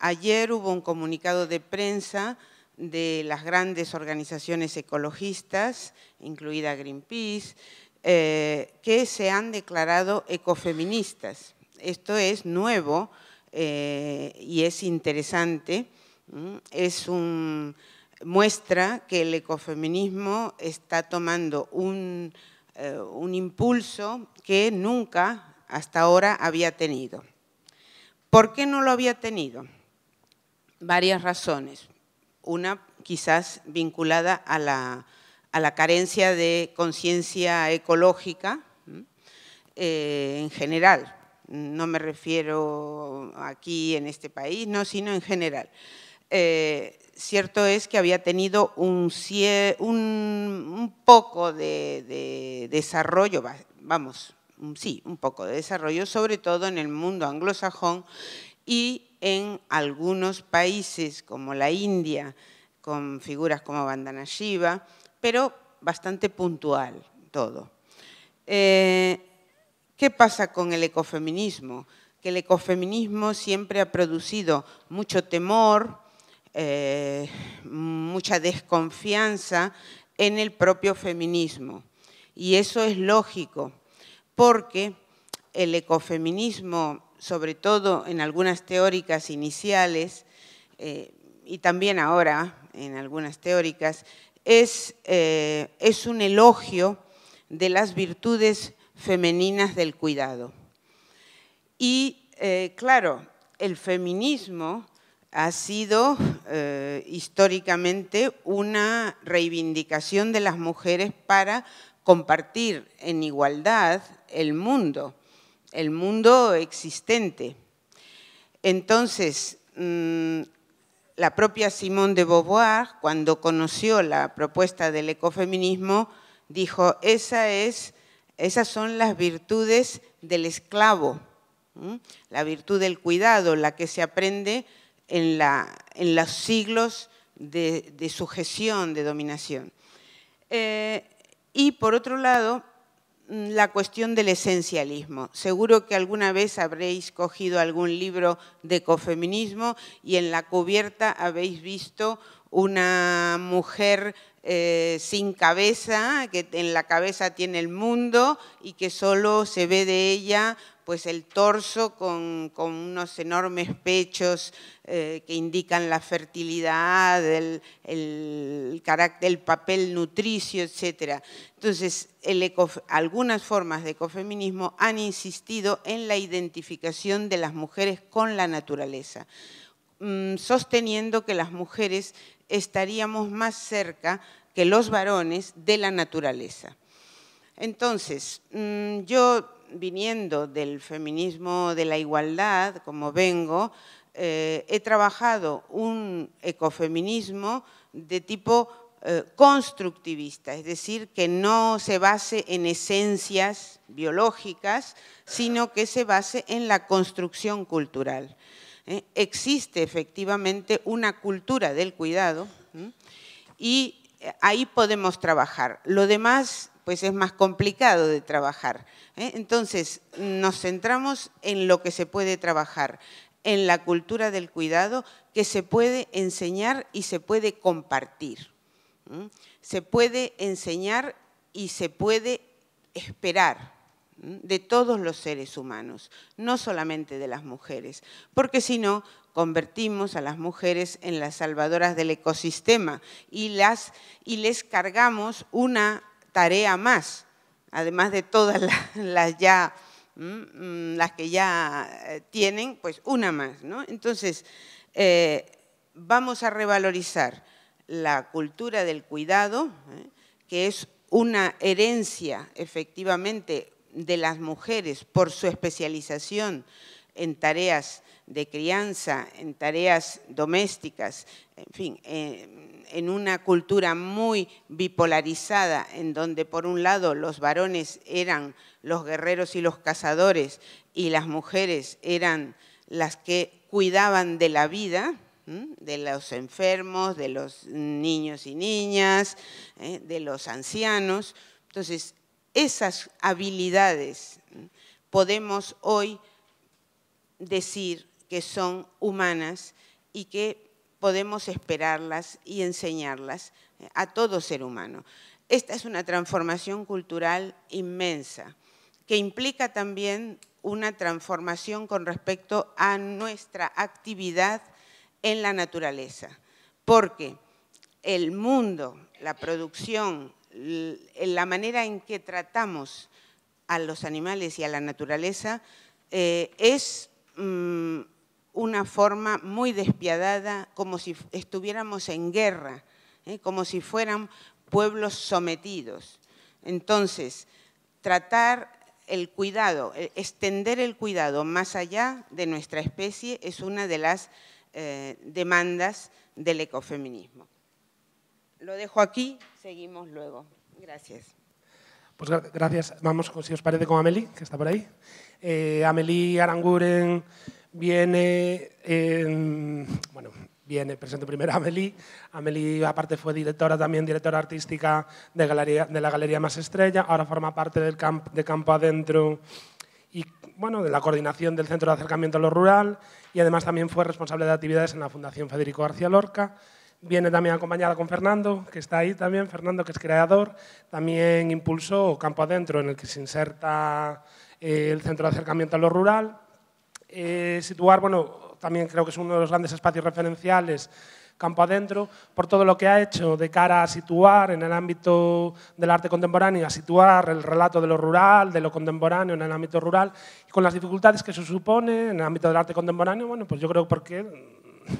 Ayer hubo un comunicado de prensa de las grandes organizaciones ecologistas, incluida Greenpeace, eh, que se han declarado ecofeministas. Esto es nuevo y es interesante. Es un muestra que el ecofeminismo está tomando eh, un, impulso que nunca hasta ahora había tenido. ¿Por qué no lo había tenido? Varias razones. Una quizás vinculada a la, carencia de conciencia ecológica eh, en general. No me refiero aquí en este país, no, sino en general. Eh, cierto es que había tenido un, poco de, desarrollo, vamos, sí, un poco de desarrollo, sobre todo en el mundo anglosajón y en algunos países como la India, con figuras como Vandana Shiva, pero bastante puntual todo. Eh, ¿Qué pasa con el ecofeminismo? Que el ecofeminismo siempre ha producido mucho temor, eh, mucha desconfianza en el propio feminismo. Y eso es lógico, porque el ecofeminismo, sobre todo en algunas teóricas iniciales, eh, y también ahora en algunas teóricas, eh, es, un elogio de las virtudes femeninas del cuidado. Y claro, el feminismo ha sido eh, históricamente una reivindicación de las mujeres para compartir en igualdad el mundo, el mundo existente. Entonces, mm, la propia Simone de Beauvoir, cuando conoció la propuesta del ecofeminismo, dijo, es, esas son las virtudes del esclavo, la virtud del cuidado, la que se aprende en, los siglos de, sujeción, de dominación. Eh, y por otro lado, mm, la cuestión del esencialismo. Seguro que alguna vez habréis cogido algún libro de ecofeminismo y en la cubierta habéis visto una mujer eh, sin cabeza, que en la cabeza tiene el mundo y que solo se ve de ella pues el torso con, unos enormes pechos eh, que indican la fertilidad, el, carácter, el papel nutricio, etc. Entonces, algunas formas de ecofeminismo han insistido en la identificación de las mujeres con la naturaleza, mm, sosteniendo que las mujeres estaríamos más cerca que los varones de la naturaleza. Entonces, mm, yo viniendo del feminismo de la igualdad, como vengo, eh, he trabajado un ecofeminismo de tipo eh, constructivista, es decir, que no se base en esencias biológicas, sino que se base en la construcción cultural. ¿eh? existe efectivamente una cultura del cuidado y eh, ahí podemos trabajar. Lo demás pues es más complicado de trabajar. ¿eh? Entonces nos centramos en lo que se puede trabajar, en la cultura del cuidado que se puede enseñar y se puede compartir. Se puede enseñar y se puede esperar de todos los seres humanos, no solamente de las mujeres, porque si no, convertimos a las mujeres en las salvadoras del ecosistema y, las, y les cargamos una tarea más, además de todas las, ya mm, mm, las que ya eh, tienen, pues una más. ¿no? Entonces, eh, vamos a revalorizar la cultura del cuidado, ¿eh? que es una herencia efectivamente de las mujeres por su especialización en tareas de crianza, en tareas domésticas, en fin, eh, en una cultura muy bipolarizada, en donde por un lado los varones eran los guerreros y los cazadores y las mujeres eran las que cuidaban de la vida, de los enfermos, de los niños y niñas, ¿eh? de los ancianos. Entonces, esas habilidades podemos hoy decir que son humanas y que podemos esperarlas y enseñarlas eh, a todo ser humano. Esta es una transformación cultural inmensa que implica también una transformación con respecto a nuestra actividad en la naturaleza, porque el mundo, la producción, la manera en que tratamos a los animales y a la naturaleza eh, es mm, una forma muy despiadada, como si estuviéramos en guerra, ¿eh? como si fueran pueblos sometidos. Entonces, tratar el cuidado, e, extender el cuidado más allá de nuestra especie es una de las eh, demandas del ecofeminismo. Lo dejo aquí, seguimos luego. Gracias. Pues gracias. Vamos, si os parece, con Amelie, que está por ahí. Eh, Amelie Aranguren viene, bueno, viene, presento primero a Amelie. Amelie, aparte, fue directora también, directora artística de, la Galería Más Estrella, ahora forma parte del camp, de Campo Adentro y, bueno, de la coordinación del Centro de Acercamiento a lo Rural y además también fue responsable de actividades en la Fundación Federico García Lorca Viene también acompañada con Fernando, que está ahí también, Fernando que es creador, también impulsó Campo Adentro, en el que se inserta eh, el centro de acercamiento a lo rural. Eh, situar, bueno, también creo que es uno de los grandes espacios referenciales campo adentro, por todo lo que ha hecho de cara a situar en el ámbito del arte contemporáneo, a situar el relato de lo rural, de lo contemporáneo en el ámbito rural, y con las dificultades que eso supone en el ámbito del arte contemporáneo, bueno, pues yo creo porque no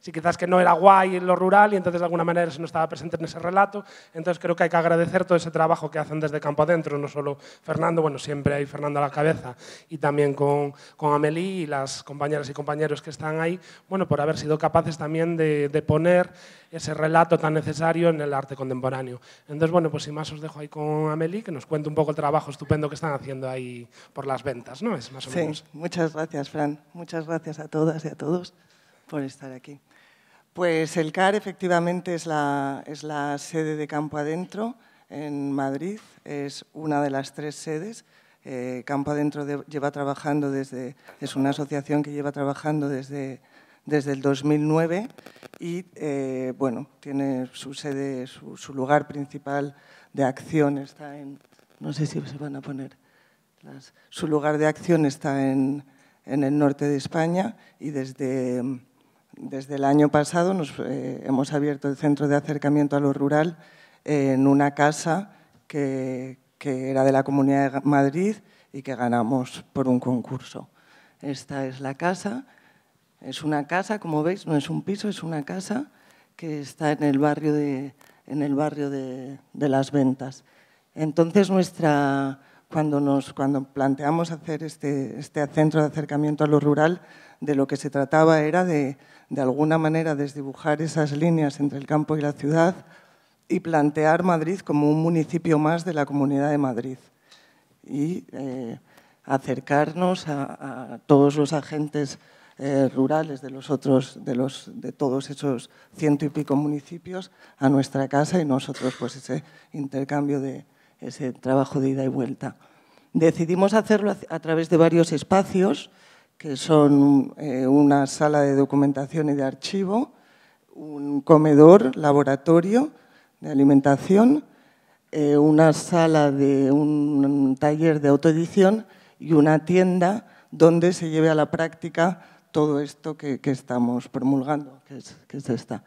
si quizás que no era guay en lo rural y entonces de alguna manera eso no estaba presente en ese relato. Entonces creo que hay que agradecer todo ese trabajo que hacen desde campo adentro, no solo Fernando, bueno, siempre hay Fernando a la cabeza y también con, con Amelie y las compañeras y compañeros que están ahí, bueno, por haber sido capaces también de, poner ese relato tan necesario en el arte contemporáneo. Entonces, bueno, pues sin más os dejo ahí con Amelie, que nos cuente un poco el trabajo estupendo que están haciendo ahí por las ventas, ¿no? Es más o Sí, muchas gracias, Fran. Muchas gracias a todas y a todos por estar aquí. Pues el CAR efectivamente es la, es la sede de Campo Adentro en Madrid, es una de las tres sedes. Eh, Campo Adentro lleva trabajando desde, es una asociación que lleva trabajando desde, desde el 2009 y eh, bueno, tiene su sede, su, lugar principal de acción está en, no sé si se van a poner, su lugar de acción está en el norte de España y desde desde el año pasado nos, eh, hemos abierto el centro de acercamiento a lo rural eh, en una casa que, era de la Comunidad de Madrid y que ganamos por un concurso. Esta es la casa. Es una casa, como veis, no es un piso, es una casa que está en el barrio de, en el barrio de, de las ventas. Entonces, nuestra, cuando, nos, cuando planteamos hacer este, este centro de acercamiento a lo rural, de lo que se trataba era de, de alguna manera desdibujar esas líneas entre el campo y la ciudad y plantear Madrid como un municipio más de la Comunidad de Madrid y eh, acercarnos a, todos los agentes eh, rurales de de, todos esos ciento y pico municipios a nuestra casa y nosotros pues ese intercambio de ese trabajo de ida y vuelta. Decidimos hacerlo a través de varios espacios, que son eh, una sala de documentación y de archivo, un comedor, laboratorio de alimentación, eh, una sala de un taller de autoedición y una tienda donde se lleve a la práctica todo esto que, estamos promulgando, que es esta.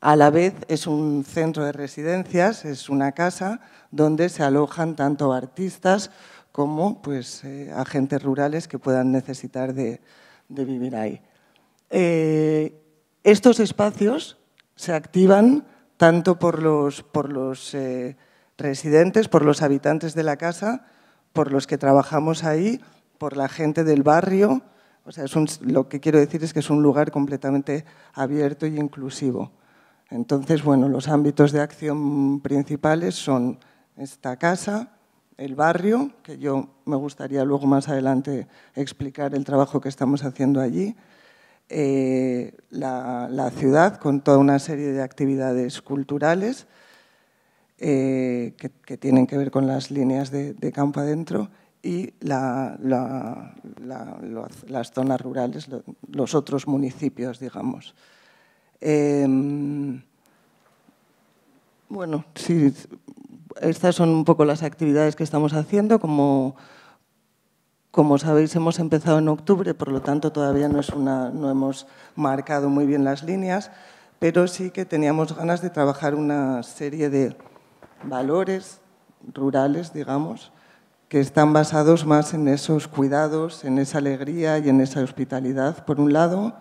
A la vez es un centro de residencias, es una casa donde se alojan tanto artistas como pues, eh, agentes rurales que puedan necesitar de, vivir ahí. Eh, estos espacios se activan tanto por los, eh, residentes, por los habitantes de la casa, por los que trabajamos ahí, por la gente del barrio. sea, lo que quiero decir es que es un lugar completamente abierto y inclusivo. Entonces, bueno, los ámbitos de acción principales son esta casa, el barrio, que yo me gustaría luego más adelante explicar el trabajo que estamos haciendo allí, eh, la, ciudad con toda una serie de actividades culturales eh, que, tienen que ver con las líneas de, campo adentro y las zonas rurales, los otros municipios, digamos. Em, bueno, sí, estas son un poco las actividades que estamos haciendo. Como, como sabéis, hemos empezado en octubre, por lo tanto todavía no, hemos marcado muy bien las líneas, pero sí que teníamos ganas de trabajar una serie de valores rurales, digamos, que están basados más en esos cuidados, en esa alegría y en esa hospitalidad, por un lado,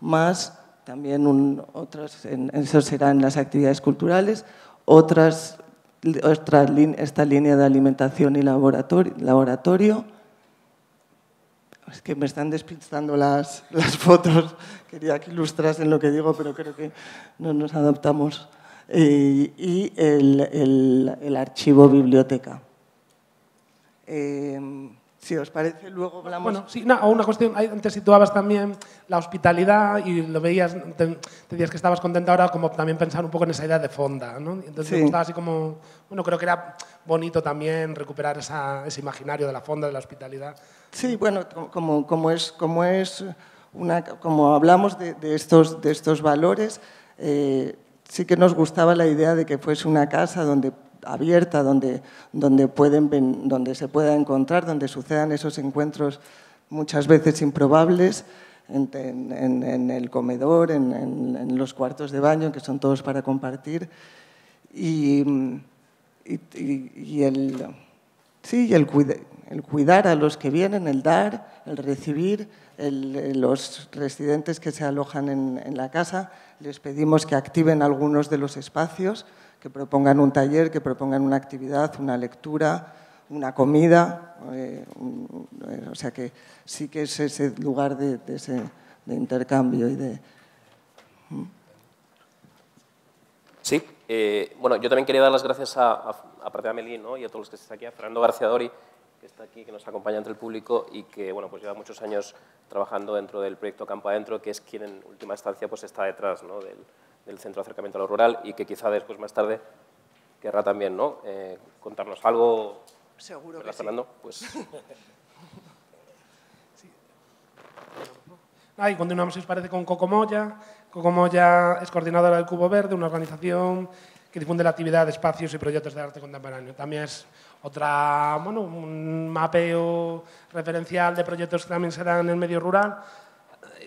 más también otras, en, eso serán las actividades culturales, otras esta línea de alimentación y laboratorio, Es que me están despistando las, fotos, (laughs) quería que ilustrasen lo que digo, pero creo que no nos adaptamos. y el, archivo biblioteca. Em, si os parece, luego hablamos... Bueno, sí, no, una cuestión, antes situabas también la hospitalidad y lo veías, te, decías que estabas contenta ahora como también pensar un poco en esa idea de fonda, ¿no? Entonces así como, bueno, creo que era bonito también recuperar ese imaginario de la fonda, de la hospitalidad. Sí, bueno, como, como es... Como es una, como hablamos de, estos, de estos valores, eh, sí que nos gustaba la idea de que fuese una casa donde abierta, donde, donde, pueden, donde se pueda encontrar, donde sucedan esos encuentros muchas veces improbables en, el comedor, en, los cuartos de baño, que son todos para compartir. Y, el, cuidar a los que vienen, el dar, el recibir, los residentes que se alojan en la casa, les pedimos que activen algunos de los espacios que propongan un taller, que propongan una actividad, una lectura, una comida. Eh, eh, o sea que sí que es ese lugar de, ese, intercambio y de... Sí, eh, bueno, yo también quería dar las gracias a, a, de y a todos los que están aquí, a Fernando Garciadori, que está aquí, que nos acompaña entre el público y que bueno, pues lleva muchos años trabajando dentro del proyecto Campo Adentro, que es quien en última instancia pues, está detrás ¿no? del, del Centro de Acercamiento a lo Rural y que quizá después, más tarde, querrá también ¿no? Eh, contarnos algo Seguro que Fernando? Pues... (laughs) (laughs) continuamos, si os parece, con Cocomoya. Cocomoya es coordinadora del Cubo Verde, una organización que difunde la actividad de espacios y proyectos de arte contemporáneo. También es otra, bueno, un mapeo referencial de proyectos que también se en el medio rural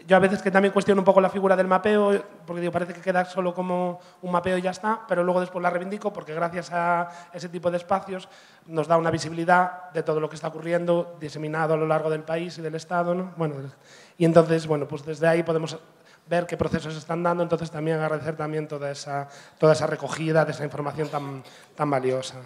yo a veces que también cuestiono un poco la figura del mapeo, porque digo, parece que queda solo como un mapeo y ya está, pero luego después la reivindico porque gracias a ese tipo de espacios nos da una visibilidad de todo lo que está ocurriendo diseminado a lo largo del país y del Estado. y entonces, bueno, pues desde ahí podemos ver qué procesos están dando, entonces también agradecer también toda esa, toda esa recogida de esa información tan valiosa.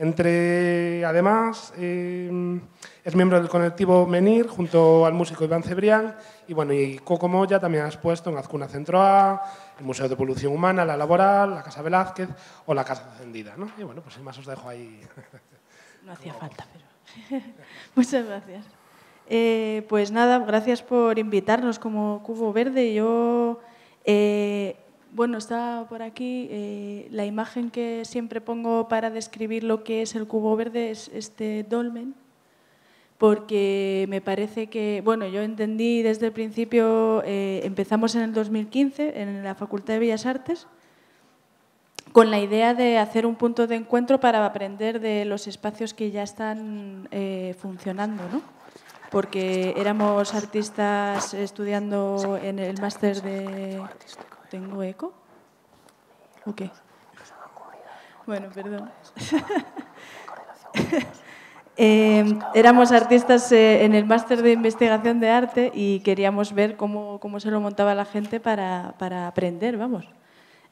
Entre, además, em, es miembro del colectivo Menir junto al músico Iván Cebrián y, bueno, y Coco Moya también ha expuesto en Azcuna Centro A, el Museo de Evolución Humana, la Laboral, la Casa Velázquez o la Casa Encendida. ¿no? Y bueno, pues más os dejo ahí. (laughs) No hacía falta, pero. (laughs) Muchas gracias. Eh, pues nada, gracias por invitarnos como Cubo Verde. Yo. Eh, bueno, está por aquí. Eh, la imagen que siempre pongo para describir lo que es el cubo verde es este dolmen, porque me parece que, bueno, yo entendí desde el principio, eh, empezamos en el 2015 en la Facultad de Bellas Artes, con la idea de hacer un punto de encuentro para aprender de los espacios que ya están eh, funcionando, ¿no? porque éramos artistas estudiando en el máster de ¿Tengo eco? ¿O qué? Bueno, perdón. (laughs) Em, éramos artistas eh, en el máster de investigación de arte y queríamos ver cómo, se lo montaba la gente para, aprender, vamos.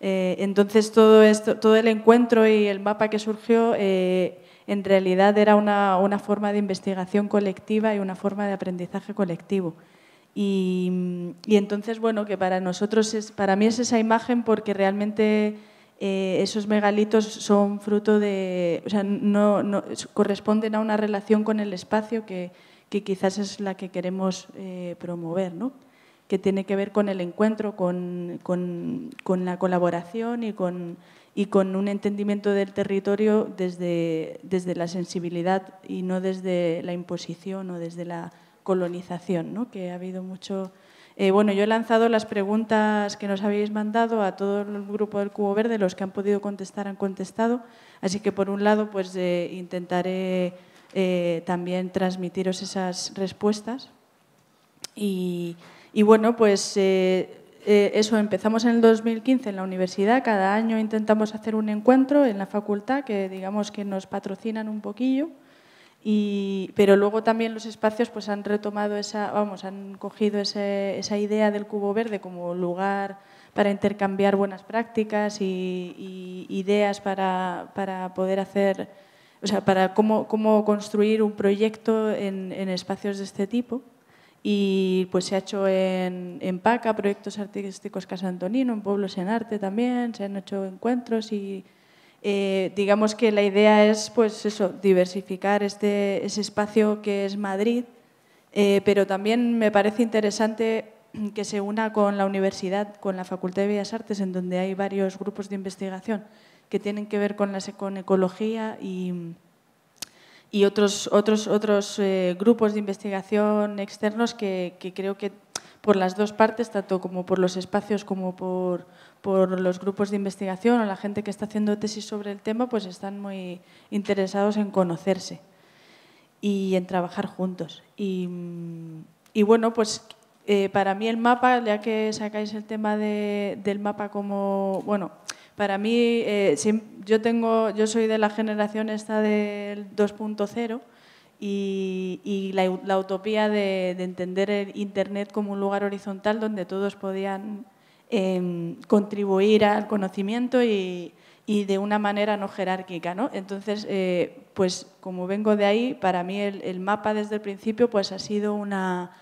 Eh, entonces todo, esto, todo el encuentro y el mapa que surgió eh, en realidad era una, forma de investigación colectiva y una forma de aprendizaje colectivo. Y, entonces, bueno, que para nosotros, es, para mí es esa imagen porque realmente eh, esos megalitos son fruto de, o sea, no, corresponden a una relación con el espacio que, quizás es la que queremos eh, promover, ¿no? que tiene que ver con el encuentro, con, la colaboración y con, y con, un entendimiento del territorio desde, desde la sensibilidad y no desde la imposición o desde la colonización, que ha habido mucho... Eh, bueno, yo he lanzado las preguntas que nos habéis mandado a todo el grupo del Cubo Verde, los que han podido contestar han contestado, así que por un lado pues eh, intentaré eh, también transmitiros esas respuestas. y bueno, pues eso, empezamos en el 2015 en la universidad, cada año intentamos hacer un encuentro en la facultad que digamos que nos patrocinan un poquillo pero luego también los espacios pues han retomado esa, vamos, han cogido esa idea del cubo verde como lugar para intercambiar buenas prácticas y, ideas para, poder hacer, o sea, para cómo, cómo construir un proyecto en, espacios de este tipo. Y pues se ha hecho en, PACA, proyectos artísticos Casa Antonino, en Pueblos en Arte también, se han hecho encuentros y eh, digamos que la idea es pues eso, diversificar este, ese espacio que es Madrid, eh, pero también me parece interesante que se una con la universidad, con la Facultad de Bellas Artes, en donde hay varios grupos de investigación que tienen que ver con, la, con ecología y, otros, otros, otros eh, grupos de investigación externos que, que creo que por las dos partes, tanto como por los espacios como por, por los grupos de investigación o la gente que está haciendo tesis sobre el tema, pues están muy interesados en conocerse y en trabajar juntos. Y, bueno, pues eh, para mí el mapa, ya que sacáis el tema del mapa como, bueno, para mí, eh, yo, tengo, yo soy de la generación esta del 2.0. Y, la, utopía de, de entender el Internet como un lugar horizontal donde todos podían Em, contribuir al conocimiento y, de una manera no jerárquica. ¿no? Entonces, eh, pues como vengo de ahí, para mí el, mapa desde el principio pues ha sido una...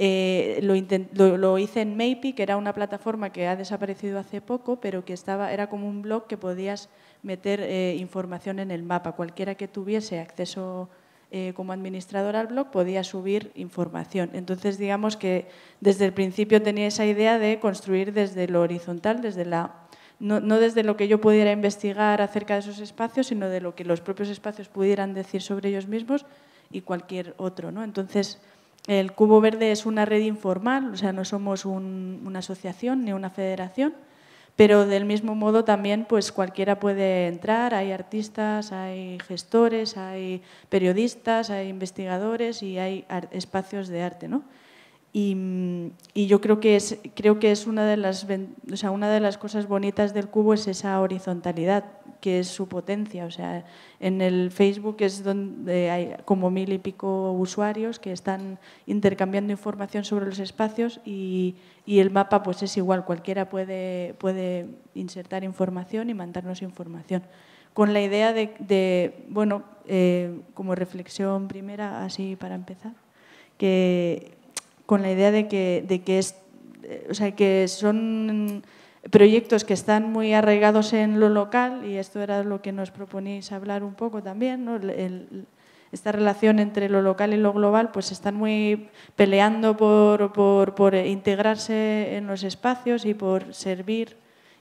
Eh, lo, lo, hice en MAPI, que era una plataforma que ha desaparecido hace poco, pero que estaba, era como un blog que podías meter eh, información en el mapa. Cualquiera que tuviese acceso eh, como administradora al blog podía subir información. Entonces, digamos que desde el principio tenía esa idea de construir desde lo horizontal, desde la, no, desde lo que yo pudiera investigar acerca de esos espacios, sino de lo que los propios espacios pudieran decir sobre ellos mismos y cualquier otro. ¿no? Entonces, el Cubo Verde es una red informal, o sea, no somos una asociación ni una federación, pero del mismo modo también pues cualquiera puede entrar, hay artistas, hay gestores, hay periodistas, hay investigadores y hay espacios de arte, ¿no? Y, yo creo que es, creo que es una, de las, una de las cosas bonitas del cubo es esa horizontalidad, que es su potencia. O sea, en el Facebook es donde hay como mil y pico usuarios que están intercambiando información sobre los espacios y, el mapa pues es igual, cualquiera puede, puede insertar información y mandarnos información. Con la idea de, bueno, eh, como reflexión primera, así para empezar, que con la idea de que, de que es, eh, o sea, que son proyectos que están muy arraigados en lo local, y esto era lo que nos proponíais hablar un poco también, esta relación entre lo local y lo global, pues están muy peleando por, integrarse en los espacios y por servir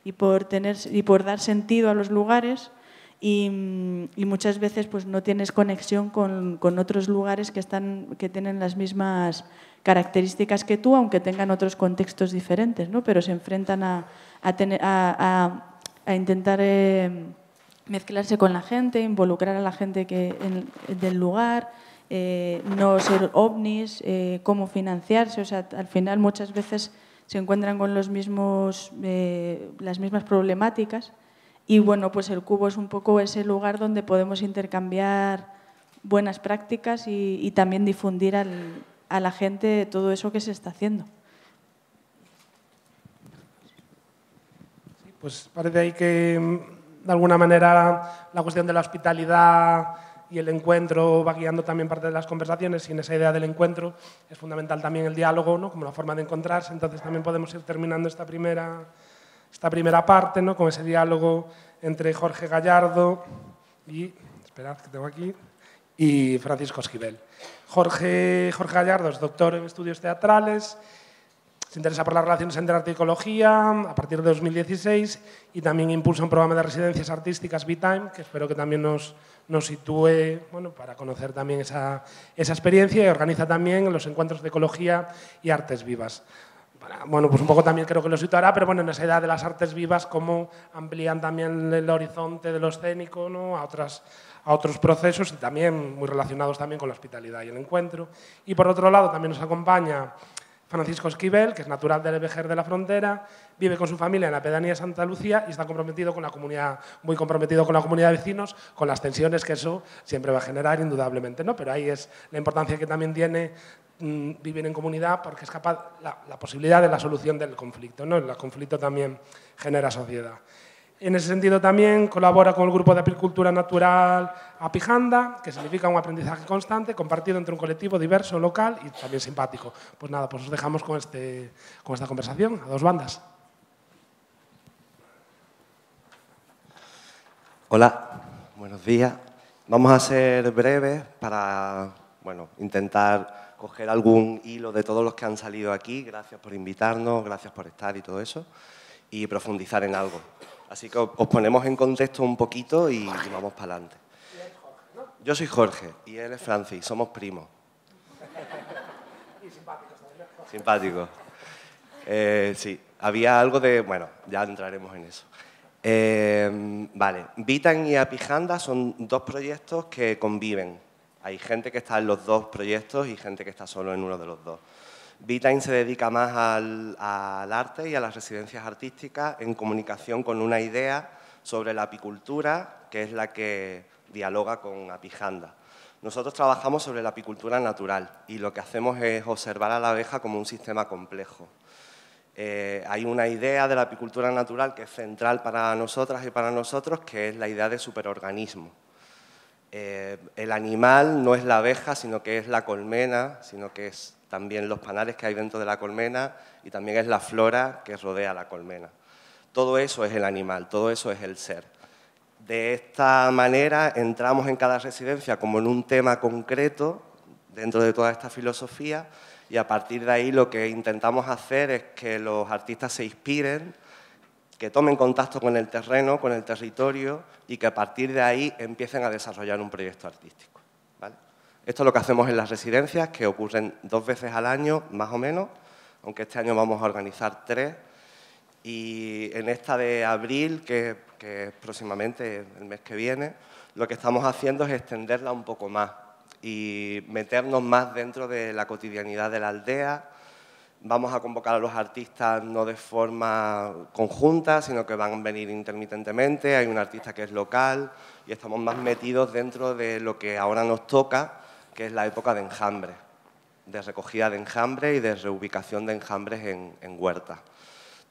y por, tener, y por dar sentido a los lugares. Y, muchas veces pues no tienes conexión con, otros lugares que están que tienen las mismas características que tú aunque tengan otros contextos diferentes no pero se enfrentan a, a, intentar eh, mezclarse con la gente, involucrar a la gente que, del lugar, eh, no ser ovnis, eh, cómo financiarse. O sea, al final muchas veces se encuentran con los mismos, las mismas problemáticas. Y bueno, pues el cubo es un poco ese lugar donde podemos intercambiar buenas prácticas y, también difundir a la gente todo eso que se está haciendo. pues parece ahí que mm, de alguna manera la cuestión de la hospitalidad y el encuentro va guiando también parte de las conversaciones y en esa idea del encuentro es fundamental también el diálogo, ¿no? como la forma de encontrarse, entonces también podemos ir terminando esta primera, esta primera parte ¿no? con ese diálogo entre Jorge Gallardo y, que tengo aquí, y Francisco Esquivel. Jorge, Jorge Gallardo es doctor en estudios teatrales, interesa por las relaciones entre arte y ecología a partir de 2016 y también impulsa un programa de residencias artísticas B-Time, que espero que también nos, nos sitúe bueno, para conocer también esa, esa experiencia y organiza también los encuentros de ecología y artes vivas bueno, pues un poco también creo que lo situará, pero bueno, en esa edad de las artes vivas, cómo amplían también el horizonte de lo escénico ¿no? a, otras, a otros procesos y también muy relacionados también con la hospitalidad y el encuentro. Y por otro lado, también nos acompaña Francisco Esquivel, que es natural del Vejer de la Frontera, vive con su familia en la pedanía de Santa Lucía y está comprometido con la comunidad, muy comprometido con la comunidad de vecinos, con las tensiones que eso siempre va a generar, indudablemente, ¿no? Pero ahí es la importancia que también tiene mm, vivir en comunidad porque es capaz la, la, posibilidad de la solución del conflicto, ¿no? El conflicto también genera sociedad. En ese sentido también colabora con el grupo de apicultura natural Apijanda, que significa un aprendizaje constante compartido entre un colectivo diverso, local y también simpático. Pues nada, pues os dejamos con, este, esta conversación a dos bandas. Hola, buenos días. Vamos a ser breves para intentar coger algún hilo de todos los que han salido aquí. Gracias por invitarnos, gracias por estar y todo eso. Y profundizar en algo. Así que os ponemos en contexto un poquito y, vamos para adelante. Yo soy Jorge y él es Francis, somos primos. Y simpáticos eh, sí, había algo de... Bueno, ya entraremos en eso. Eh, vale, Vitan y Apijanda son dos proyectos que conviven. Hay gente que está en los dos proyectos y gente que está solo en uno de los dos v se dedica más al, arte y a las residencias artísticas en comunicación con una idea sobre la apicultura, que es la que dialoga con Apijanda. Nosotros trabajamos sobre la apicultura natural y lo que hacemos es observar a la abeja como un sistema complejo. Eh, hay una idea de la apicultura natural que es central para nosotras y para nosotros, que es la idea de superorganismo. Eh, el animal no es la abeja, sino que es la colmena, sino que es también los panales que hay dentro de la colmena y también es la flora que rodea la colmena. Todo eso es el animal, todo eso es el ser. De esta manera entramos en cada residencia como en un tema concreto dentro de toda esta filosofía y a partir de ahí lo que intentamos hacer es que los artistas se inspiren, que tomen contacto con el terreno, con el territorio y que a partir de ahí empiecen a desarrollar un proyecto artístico. Esto es lo que hacemos en las residencias, que ocurren dos veces al año, más o menos, aunque este año vamos a organizar tres. Y en esta de abril, que, es próximamente el mes que viene, lo que estamos haciendo es extenderla un poco más y meternos más dentro de la cotidianidad de la aldea. Vamos a convocar a los artistas no de forma conjunta, sino que van a venir intermitentemente. Hay un artista que es local y estamos más metidos dentro de lo que ahora nos toca, que es la época de enjambre, de recogida de enjambre y de reubicación de enjambres en, en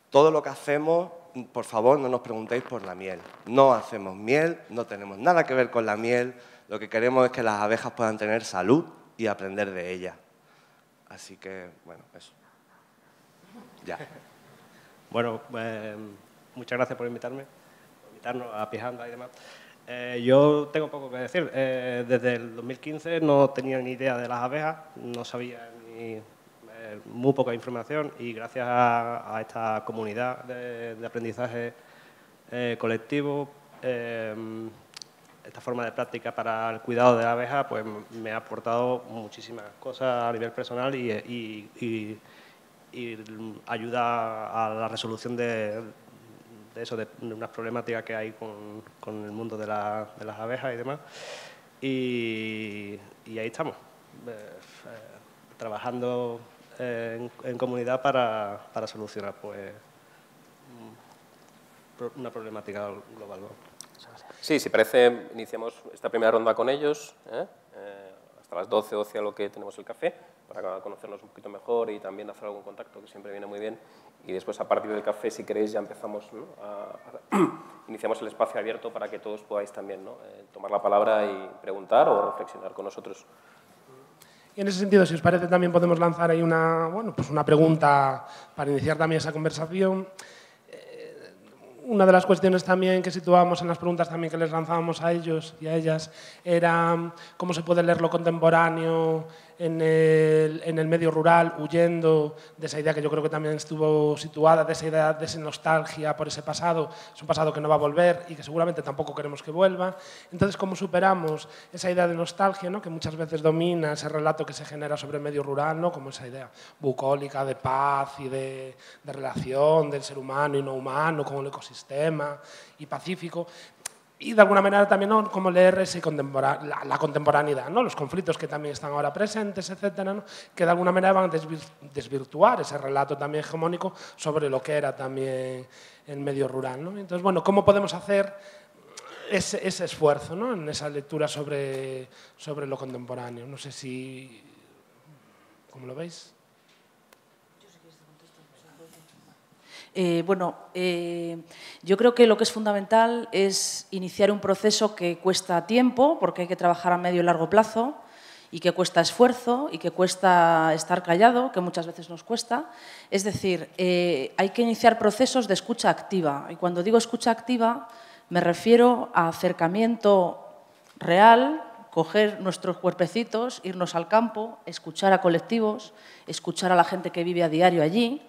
Todo lo que hacemos, por favor, no nos preguntéis por la miel. No hacemos miel, no tenemos nada que ver con la miel. Lo que queremos es que las abejas puedan tener salud y aprender de ella. Así que, bueno, eso. Ya. Bueno, eh, muchas gracias por invitarme, por invitarnos a Pijanda y demás. Eh, yo tengo poco que decir. Eh, desde el 2015 no tenía ni idea de las abejas, no sabía ni, eh, muy poca información y gracias a, esta comunidad de, aprendizaje colectivo, esta forma de práctica para el cuidado de la abeja, pues me ha aportado muchísimas cosas a nivel personal y ayuda a la resolución de, de eso, de, unas problemáticas que hay con, el mundo de, la, de, las abejas y demás. Y, ahí estamos, eh, eh, trabajando eh, en, comunidad para, solucionar pues, mm, una problemática global. Sí, si parece, iniciamos esta primera ronda con ellos. hasta las 12 o a lo que tenemos el café, para conocernos un poquito mejor y también hacer algún contacto, que siempre viene muy bien y después a partir del café, si queréis, ya empezamos, (clears throat) iniciamos el espacio abierto para que todos podáis también eh, tomar la palabra y preguntar o reflexionar con nosotros. Y en ese sentido, si os parece, también podemos lanzar ahí una, bueno, pues una pregunta para iniciar también esa conversación. Eh, una de las cuestiones también que situábamos en las preguntas también que les lanzábamos a ellos y a ellas era cómo se puede leer lo contemporáneo en el, medio rural, huyendo de esa idea que yo creo que también estuvo situada, de esa idea, de esa nostalgia por ese pasado, es un pasado que no va a volver y que seguramente tampoco queremos que vuelva. Entonces, ¿cómo superamos esa idea de nostalgia ¿no? que muchas veces domina ese relato que se genera sobre el medio rural, ¿no? como esa idea bucólica de paz y de, de relación del ser humano y no humano con el ecosistema y pacífico? y de alguna manera también como leer ese la, contemporaneidad, ¿no? los conflictos que también están ahora presentes, etcétera, que de alguna manera van a desvirtuar ese relato también hegemónico sobre lo que era también el medio rural. Entonces, bueno, ¿cómo podemos hacer ese, esfuerzo en esa lectura sobre, sobre lo contemporáneo? No sé si... ¿Cómo lo veis? Eh, bueno, eh, yo creo que lo que es fundamental es iniciar un proceso que cuesta tiempo, porque hay que trabajar a medio y largo plazo, y que cuesta esfuerzo, y que cuesta estar callado, que muchas veces nos cuesta. Es decir, eh, hay que iniciar procesos de escucha activa. Y cuando digo escucha activa, me refiero a acercamiento real, coger nuestros cuerpecitos, irnos al campo, escuchar a colectivos, escuchar a la gente que vive a diario allí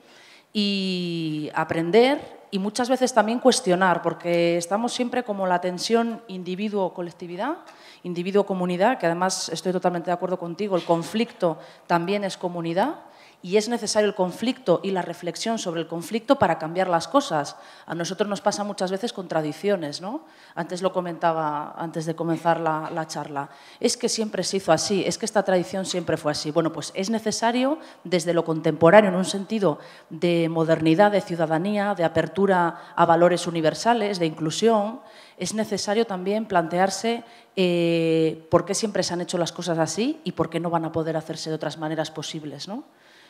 y aprender y muchas veces también cuestionar, porque estamos siempre como la tensión individuo-colectividad, individuo-comunidad, que además estoy totalmente de acuerdo contigo, el conflicto también es comunidad y es necesario el conflicto y la reflexión sobre el conflicto para cambiar las cosas. A nosotros nos pasa muchas veces con tradiciones, ¿no? Antes lo comentaba, antes de comenzar la, charla. Es que siempre se hizo así, es que esta tradición siempre fue así. Bueno, pues es necesario desde lo contemporáneo, en un sentido de modernidad, de ciudadanía, de apertura a valores universales, de inclusión, es necesario también plantearse eh, por qué siempre se han hecho las cosas así y por qué no van a poder hacerse de otras maneras posibles, ¿no?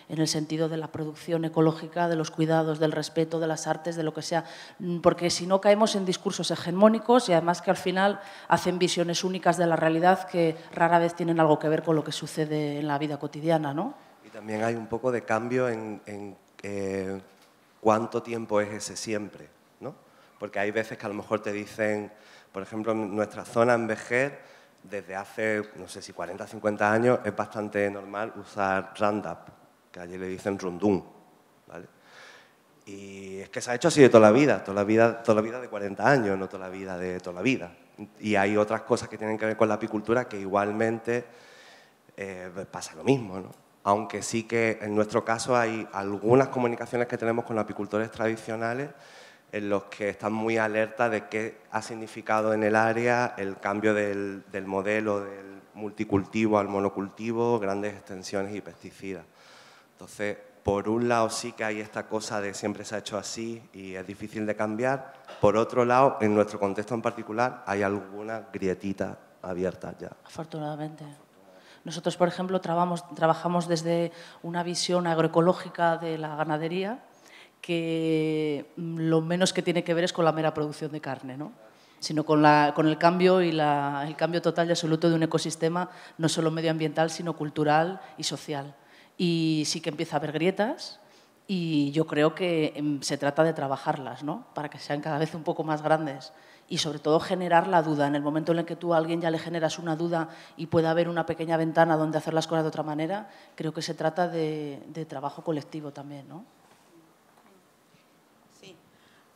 en el sentido de la producción ecológica, de los cuidados, del respeto, de las artes, de lo que sea, mm, porque si no caemos en discursos hegemónicos y además que al final hacen visiones únicas de la realidad que rara vez tienen algo que ver con lo que sucede en la vida cotidiana, ¿no? Y también hay un poco de cambio en, eh, cuánto tiempo es ese siempre, ¿no? Porque hay veces que a lo mejor te dicen, por ejemplo, en nuestra zona en desde hace, no sé si 40 o 50 años, es bastante normal usar Roundup allí le dicen rundum, Y es que se ha hecho así de toda la vida, toda la vida, toda la vida de 40 años, no toda la vida de toda la vida. Y hay otras cosas que tienen que ver con la apicultura que igualmente eh, pasa lo mismo, Aunque sí que en nuestro caso hay algunas comunicaciones que tenemos con apicultores tradicionales en los que están muy alerta de qué ha significado en el área el cambio del modelo del multicultivo al monocultivo, grandes extensiones y pesticidas. Entonces, por un lado sí que hay esta cosa de siempre se ha hecho así y es difícil de cambiar. Por otro lado, en nuestro contexto en particular, hay alguna grietita abierta ya. Afortunadamente. Nosotros, por ejemplo, trabajamos desde una visión agroecológica de la ganadería que mm, lo menos que tiene que ver es con la mera producción de carne, ¿no? sino con, el cambio y el cambio total y absoluto de un ecosistema, no solo medioambiental, sino cultural y social y sí que empieza a haber grietas y yo creo que em, se trata de trabajarlas, ¿no? Para que sean cada vez un poco más grandes y sobre todo generar la duda. En el momento en el que tú a alguien ya le generas una duda y pueda haber una pequeña ventana donde hacer las cosas de otra manera, creo que se trata de, trabajo colectivo también, ¿no?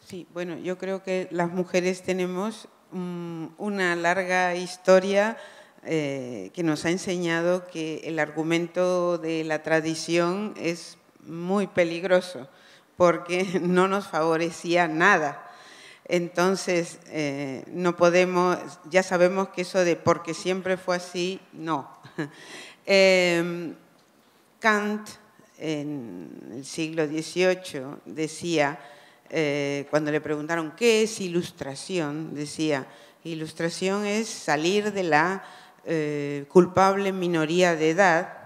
Sí. bueno, yo creo que las mujeres tenemos mm, una larga historia eh, que nos ha enseñado que el argumento de la tradición es muy peligroso porque (laughs) no nos favorecía nada. Entonces, eh, no podemos, ya sabemos que eso de porque siempre fue así, no. (laughs) Em, Kant, en el siglo XVIII, decía, eh, cuando le preguntaron qué es ilustración, decía, ilustración es salir de la eh, culpable minoría de edad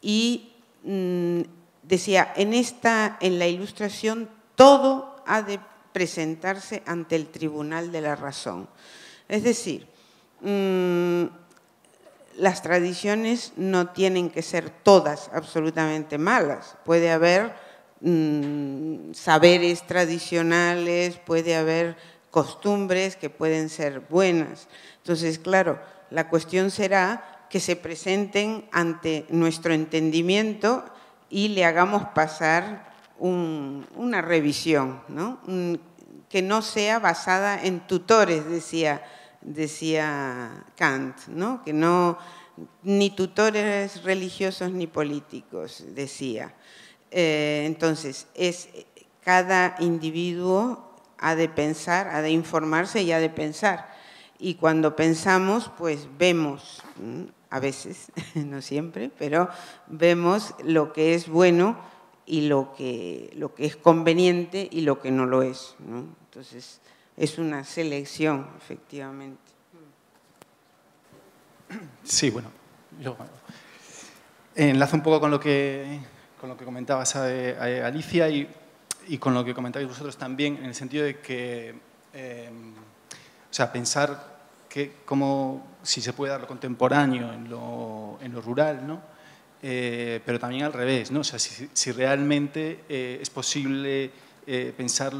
y mm, decía, en, esta, en la ilustración todo ha de presentarse ante el tribunal de la razón. Es decir, mm, las tradiciones no tienen que ser todas absolutamente malas. Puede haber mm, saberes tradicionales, puede haber costumbres que pueden ser buenas. Entonces, claro, la cuestión será que se presenten ante nuestro entendimiento y le hagamos pasar una revisión, que no sea basada en tutores, decía, decía Kant, ¿no? que no ni tutores religiosos ni políticos, decía. Eh, entonces, es, cada individuo ha de pensar, ha de informarse y ha de pensar y cuando pensamos, pues vemos, a veces, (laughs) no siempre, pero vemos lo que es bueno y lo que, lo que es conveniente y lo que no lo es. Entonces, es una selección, efectivamente. Sí, bueno, yo enlazo un poco con lo que, con lo que comentabas Alicia y, con lo que comentáis vosotros también, en el sentido de que, eh, o sea, pensar que, como si se puede dar lo contemporáneo en lo, en lo rural, ¿no? Eh, pero también al revés, ¿no? O sea, si, realmente eh, es posible eh, pensar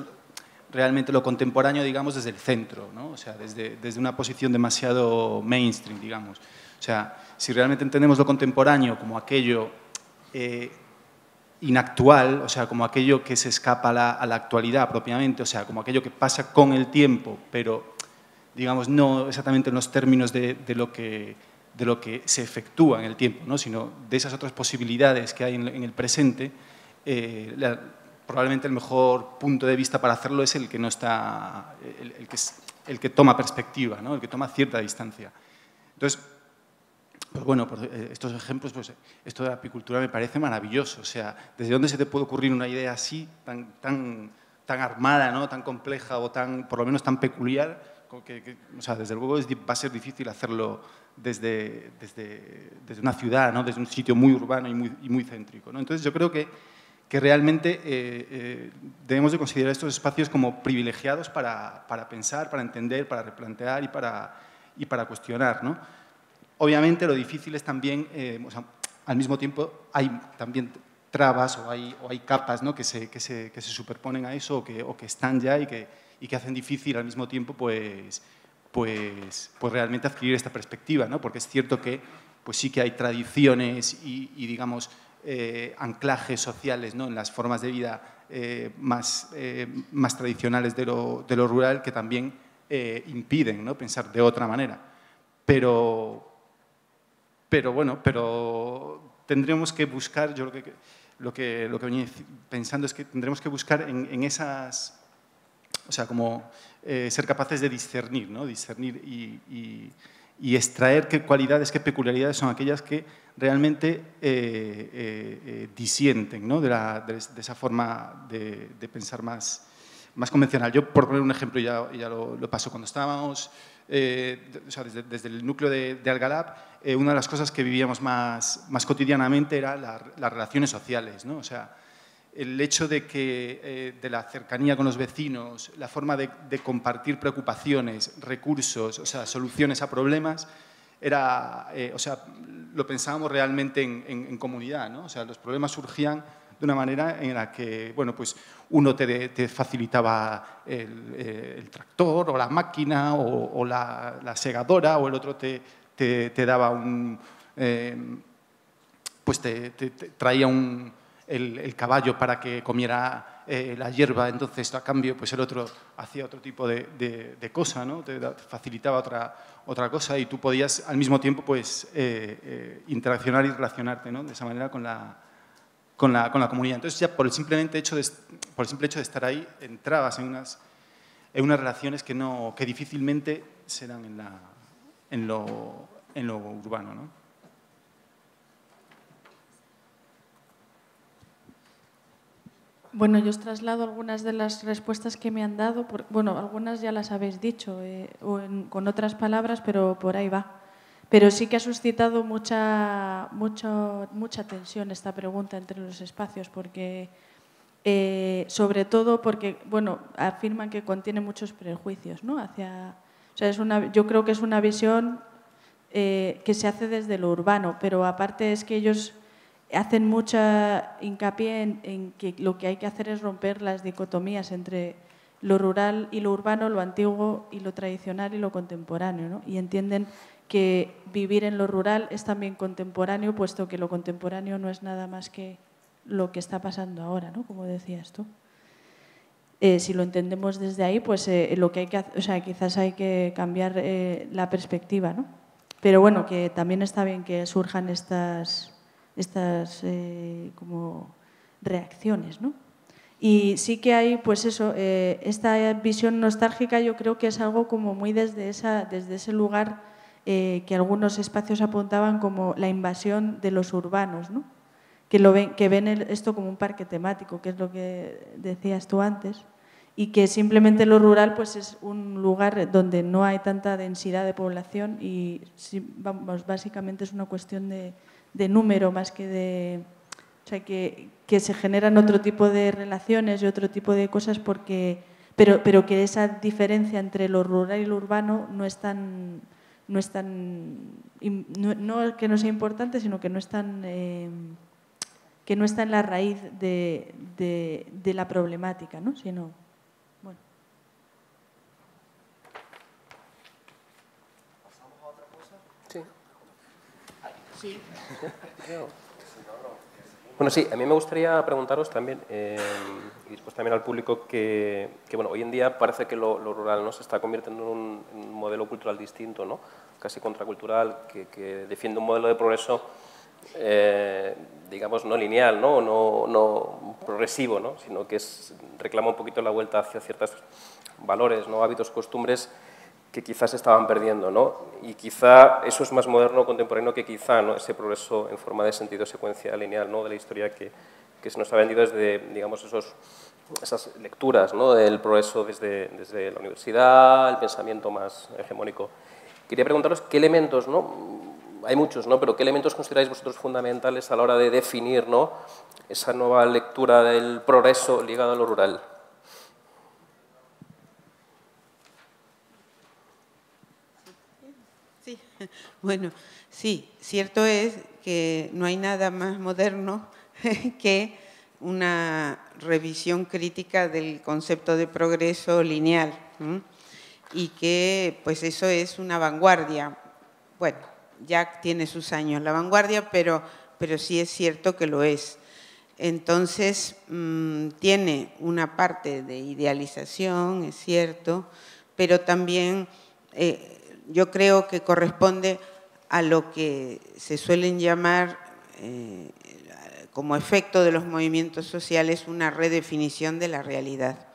realmente lo contemporáneo, digamos, desde el centro, ¿no? O sea, desde, desde una posición demasiado mainstream, digamos. O sea, si realmente entendemos lo contemporáneo como aquello inactual, o sea, como aquello que se escapa a la, a la, actualidad propiamente, o sea, como aquello que pasa con el tiempo, pero digamos, no exactamente en los términos de, lo, que, de lo que se efectúa en el tiempo, ¿no? sino de esas otras posibilidades que hay en, el presente, eh, probablemente el mejor punto de vista para hacerlo es el que no está, el, que, el que toma perspectiva, ¿no? el que toma cierta distancia. Entonces, pues bueno, por eh, estos ejemplos, pues esto de la apicultura me parece maravilloso. O sea, ¿desde dónde se te puede ocurrir una idea así, tan, tan, tan armada, ¿no? tan compleja o tan, por lo menos tan peculiar, que, o sea, desde luego va a ser difícil hacerlo desde, desde, desde una ciudad, ¿no? desde un sitio muy urbano y muy, muy céntrico. ¿no? Entonces yo creo que, que realmente eh, eh, debemos de considerar estos espacios como privilegiados para, para pensar, para entender, para replantear y para, y para cuestionar. ¿no? Obviamente lo difícil es también, eh, al mismo tiempo hay también trabas o hay, hay capas ¿no? que, se, que, se, que se superponen a eso o que, o que están ya y que, y que hacen difícil al mismo tiempo pues, pues, pues realmente adquirir esta perspectiva, porque es cierto que pues sí que hay tradiciones y, digamos, eh, anclajes sociales en las formas de vida eh, más, eh, más tradicionales de lo, rural que también impiden ¿no? pensar de otra manera. Pero, pero bueno, pero tendremos que buscar, yo lo que, lo que, lo que venía pensando es que tendremos que buscar en esas o sea, como eh, ser capaces de discernir, ¿no? discernir y, extraer qué cualidades, qué peculiaridades son aquellas que realmente eh, eh, disienten ¿no? de, esa forma de, pensar más, más convencional. Yo, por poner un ejemplo, ya, ya lo, lo paso cuando estábamos... o sea, desde, el núcleo de, Algalab, una de las cosas que vivíamos más, más cotidianamente era las relaciones sociales, ¿no? O sea, el hecho de que eh, de la cercanía con los vecinos, la forma de, compartir preocupaciones, recursos, o sea, soluciones a problemas, era, eh, o sea, lo pensábamos realmente en, comunidad, ¿no? O sea, los problemas surgían de una manera en la que, bueno, pues uno te, facilitaba eh, el, tractor o la máquina o, la, segadora o el otro te, daba un, pues te traía un el, caballo para que comiera eh, la hierba, entonces a cambio pues el otro hacía otro tipo de, cosa, ¿no? te, facilitaba otra, otra cosa y tú podías al mismo tiempo pues, eh, eh, interaccionar y relacionarte ¿no? de esa manera con la, con la, con la, comunidad. Entonces ya por el, simplemente hecho de, por el simple hecho de estar ahí entrabas en unas, en unas relaciones que, no, que difícilmente se dan en, la, en, lo, en lo urbano. ¿no? Bueno, yo os traslado algunas de las respuestas que me han dado. bueno, algunas ya las habéis dicho, eh, o con otras palabras, pero por ahí va. Pero sí que ha suscitado mucha, mucha, mucha tensión esta pregunta entre los espacios, porque eh, sobre todo porque, bueno, afirman que contiene muchos prejuicios, ¿no? Hacia, o sea, es una, yo creo que es una visión eh, que se hace desde lo urbano, pero aparte es que ellos hacen mucha hincapié en, que lo que hay que hacer es romper las dicotomías entre lo rural y lo urbano, lo antiguo y lo tradicional y lo contemporáneo. ¿no? Y entienden que vivir en lo rural es también contemporáneo, puesto que lo contemporáneo no es nada más que lo que está pasando ahora, ¿no? como decías tú. Eh, si lo entendemos desde ahí, pues eh, lo que hay que o sea, quizás hay que cambiar eh, la perspectiva, ¿no? Pero bueno, que también está bien que surjan estas, estas eh, como reacciones. ¿no? Y sí que hay, pues eso, eh, esta visión nostálgica yo creo que es algo como muy desde, esa, desde ese lugar eh, que algunos espacios apuntaban como la invasión de los urbanos, ¿no? que, lo ven, que ven esto como un parque temático, que es lo que decías tú antes, y que simplemente lo rural pues es un lugar donde no hay tanta densidad de población y vamos, básicamente es una cuestión de, de número más que de... O sea, que, que, se generan otro tipo de relaciones y otro tipo de cosas porque... Pero, pero que esa diferencia entre lo rural y lo urbano no es tan... No es tan no, que no sea importante, sino que no em, que no está en la raíz de, de la problemática, ¿no? sino Bueno, sí, a mí me gustaría preguntaros también, eh, y después también al público, que, bueno, hoy en día parece que lo, rural ¿no? se está convirtiendo en un, modelo cultural distinto, ¿no? casi contracultural, que, defiende un modelo de progreso, eh, digamos, no lineal, ¿no? No, progresivo, ¿no? sino que reclama un poquito la vuelta hacia ciertos valores, ¿no? hábitos, costumbres que quizás estaban perdiendo, ¿no? Y quizá eso es más moderno, contemporáneo que quizá, ¿no? Ese progreso en forma de sentido secuencia lineal, ¿no? De la historia que, se nos ha vendido desde, digamos, esos, esas lecturas, ¿no? Del progreso desde, desde la universidad, el pensamiento más hegemónico. Quería preguntaros qué elementos, ¿no? Hay muchos, ¿no? Pero qué elementos consideráis vosotros fundamentales a la hora de definir, ¿no? Esa nueva lectura del progreso ligado a lo rural. (laughs) Bueno, sí, cierto es que no hay nada más moderno (laughs) que una revisión crítica del concepto de progreso lineal y que pues eso es una vanguardia. Bueno, ya tiene sus años la vanguardia, pero, pero sí es cierto que lo es. Entonces, mm, tiene una parte de idealización, es cierto, pero también eh, yo creo que corresponde a lo que se suelen llamar eh, como efecto de los movimientos sociales una redefinición de la realidad,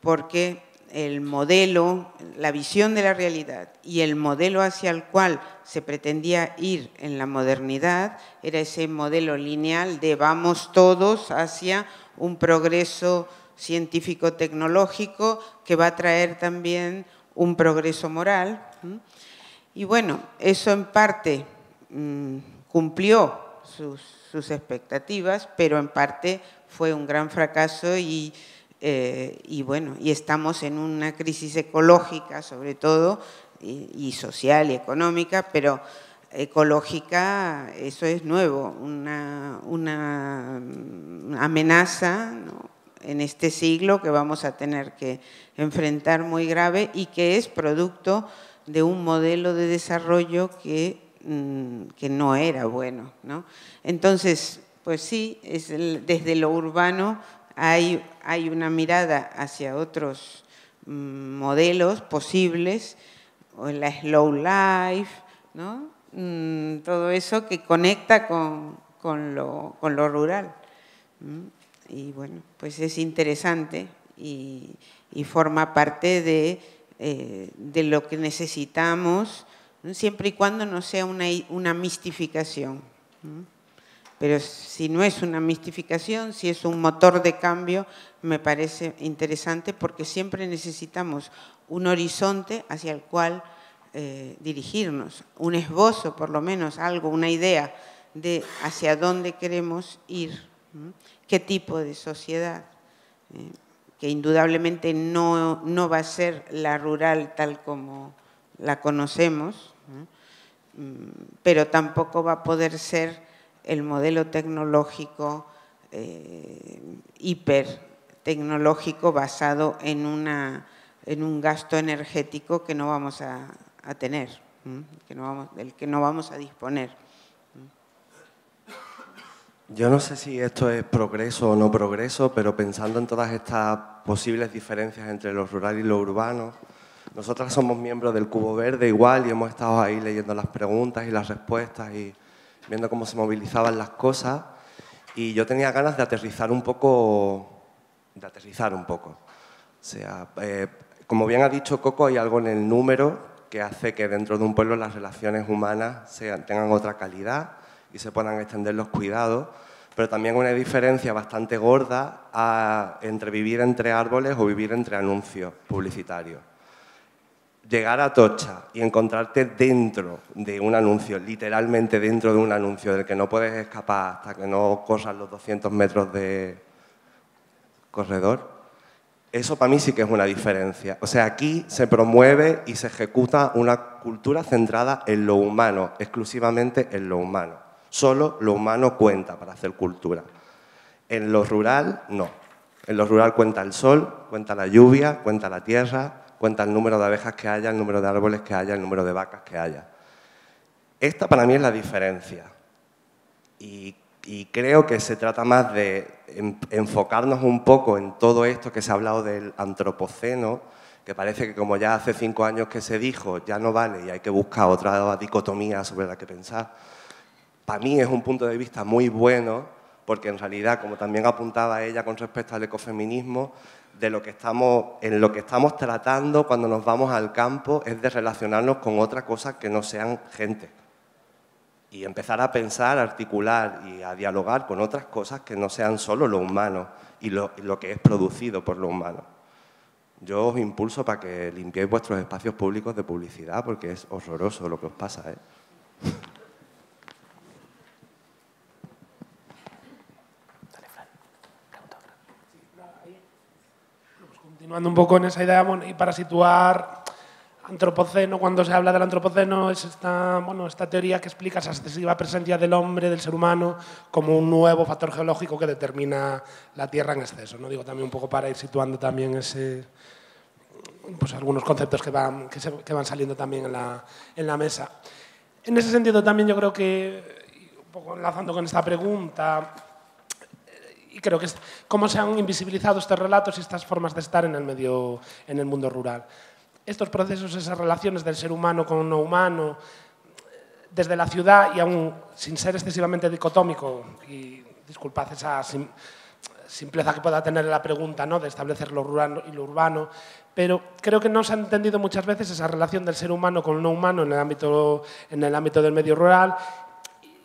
porque el modelo, la visión de la realidad y el modelo hacia el cual se pretendía ir en la modernidad era ese modelo lineal de vamos todos hacia un progreso científico-tecnológico que va a traer también un progreso moral. Y bueno, eso en parte mm, cumplió sus, expectativas, pero en parte fue un gran fracaso eh, y, bueno, y estamos en una crisis ecológica sobre todo, y, social y económica, pero ecológica, eso es nuevo, una, una mm, amenaza ¿no? en este siglo que vamos a tener que enfrentar muy grave y que es producto de un modelo de desarrollo que, mm, no era bueno. ¿no? Entonces, pues sí, es desde lo urbano hay, hay una mirada hacia otros mm, modelos posibles, o la slow life, mm, todo eso que conecta con, lo, con lo rural y bueno, pues es interesante y, forma parte eh, de, lo que necesitamos, siempre y cuando no sea una, mistificación. Pero si no es una mistificación, si es un motor de cambio, me parece interesante porque siempre necesitamos un horizonte hacia el cual eh, dirigirnos, un esbozo por lo menos, algo, una idea de hacia dónde queremos ir qué tipo de sociedad, eh, que indudablemente no, va a ser la rural tal como la conocemos, mm, pero tampoco va a poder ser el modelo tecnológico eh, hiper tecnológico basado en, una, en un gasto energético que no vamos a, tener, que no vamos, del que no vamos a disponer. Yo no sé si esto es progreso o no progreso, pero pensando en todas estas posibles diferencias entre lo rural y lo urbano, nosotras somos miembros del Cubo Verde igual y hemos estado ahí leyendo las preguntas y las respuestas y viendo cómo se movilizaban las cosas y yo tenía ganas de aterrizar un poco, de aterrizar un poco. sea, eh, como bien ha dicho Coco, hay algo en el número que hace que dentro de un pueblo las relaciones humanas tengan otra calidad y se puedan extender los cuidados, pero también una diferencia bastante gorda a, entre vivir entre árboles o vivir entre anuncios publicitarios. Llegar a Tocha y encontrarte dentro de un anuncio, literalmente dentro de un anuncio del que no puedes escapar hasta que no corras los 200 metros de corredor, eso para mí sí que es una diferencia. O sea, aquí se promueve y se ejecuta una cultura centrada en lo humano, exclusivamente en lo humano. Solo lo humano cuenta para hacer cultura. En lo rural, no. En lo rural cuenta el sol, cuenta la lluvia, cuenta la tierra, cuenta el número de abejas que haya, el número de árboles que haya, el número de vacas que haya. Esta para mí es la diferencia. Y, y creo que se trata más de enfocarnos un poco en todo esto que se ha hablado del antropoceno, que parece que como ya hace cinco años que se dijo, ya no vale y hay que buscar otra dicotomía sobre la que pensar para mí es un punto de vista muy bueno, porque en realidad, como también apuntaba ella con respecto al ecofeminismo, de en lo que estamos tratando cuando nos vamos al campo es de relacionarnos con otras cosas que no sean gente. Y empezar a pensar, a articular y a dialogar con otras cosas que no sean solo lo humano y lo, que es producido por lo humano. Yo os impulso para que limpiéis vuestros espacios públicos de publicidad porque es horroroso lo que os pasa. ¿eh? continuando un poco en esa idea y para situar antropoceno, cuando se habla del antropoceno, es esta, teoría que explica esa excesiva presencia del hombre, del ser humano, como un nuevo factor geológico que determina la Tierra en exceso. ¿no? Digo también un poco para ir situando también ese, pues, algunos conceptos que van, que, van saliendo también en la, en la mesa. En ese sentido también yo creo que, un poco enlazando con esta pregunta, creo que es cómo se han invisibilizado estos relatos y estas formas de estar en el, medio, en el mundo rural. Estos procesos, esas relaciones del ser humano con no humano, desde la ciudad y aún sin ser excesivamente dicotómico, y disculpad esa simpleza que pueda tener la pregunta de establecer lo rural y lo urbano, pero creo que no se ha entendido muchas veces esa relación del ser humano con lo no humano en el ámbito, en el ámbito del medio rural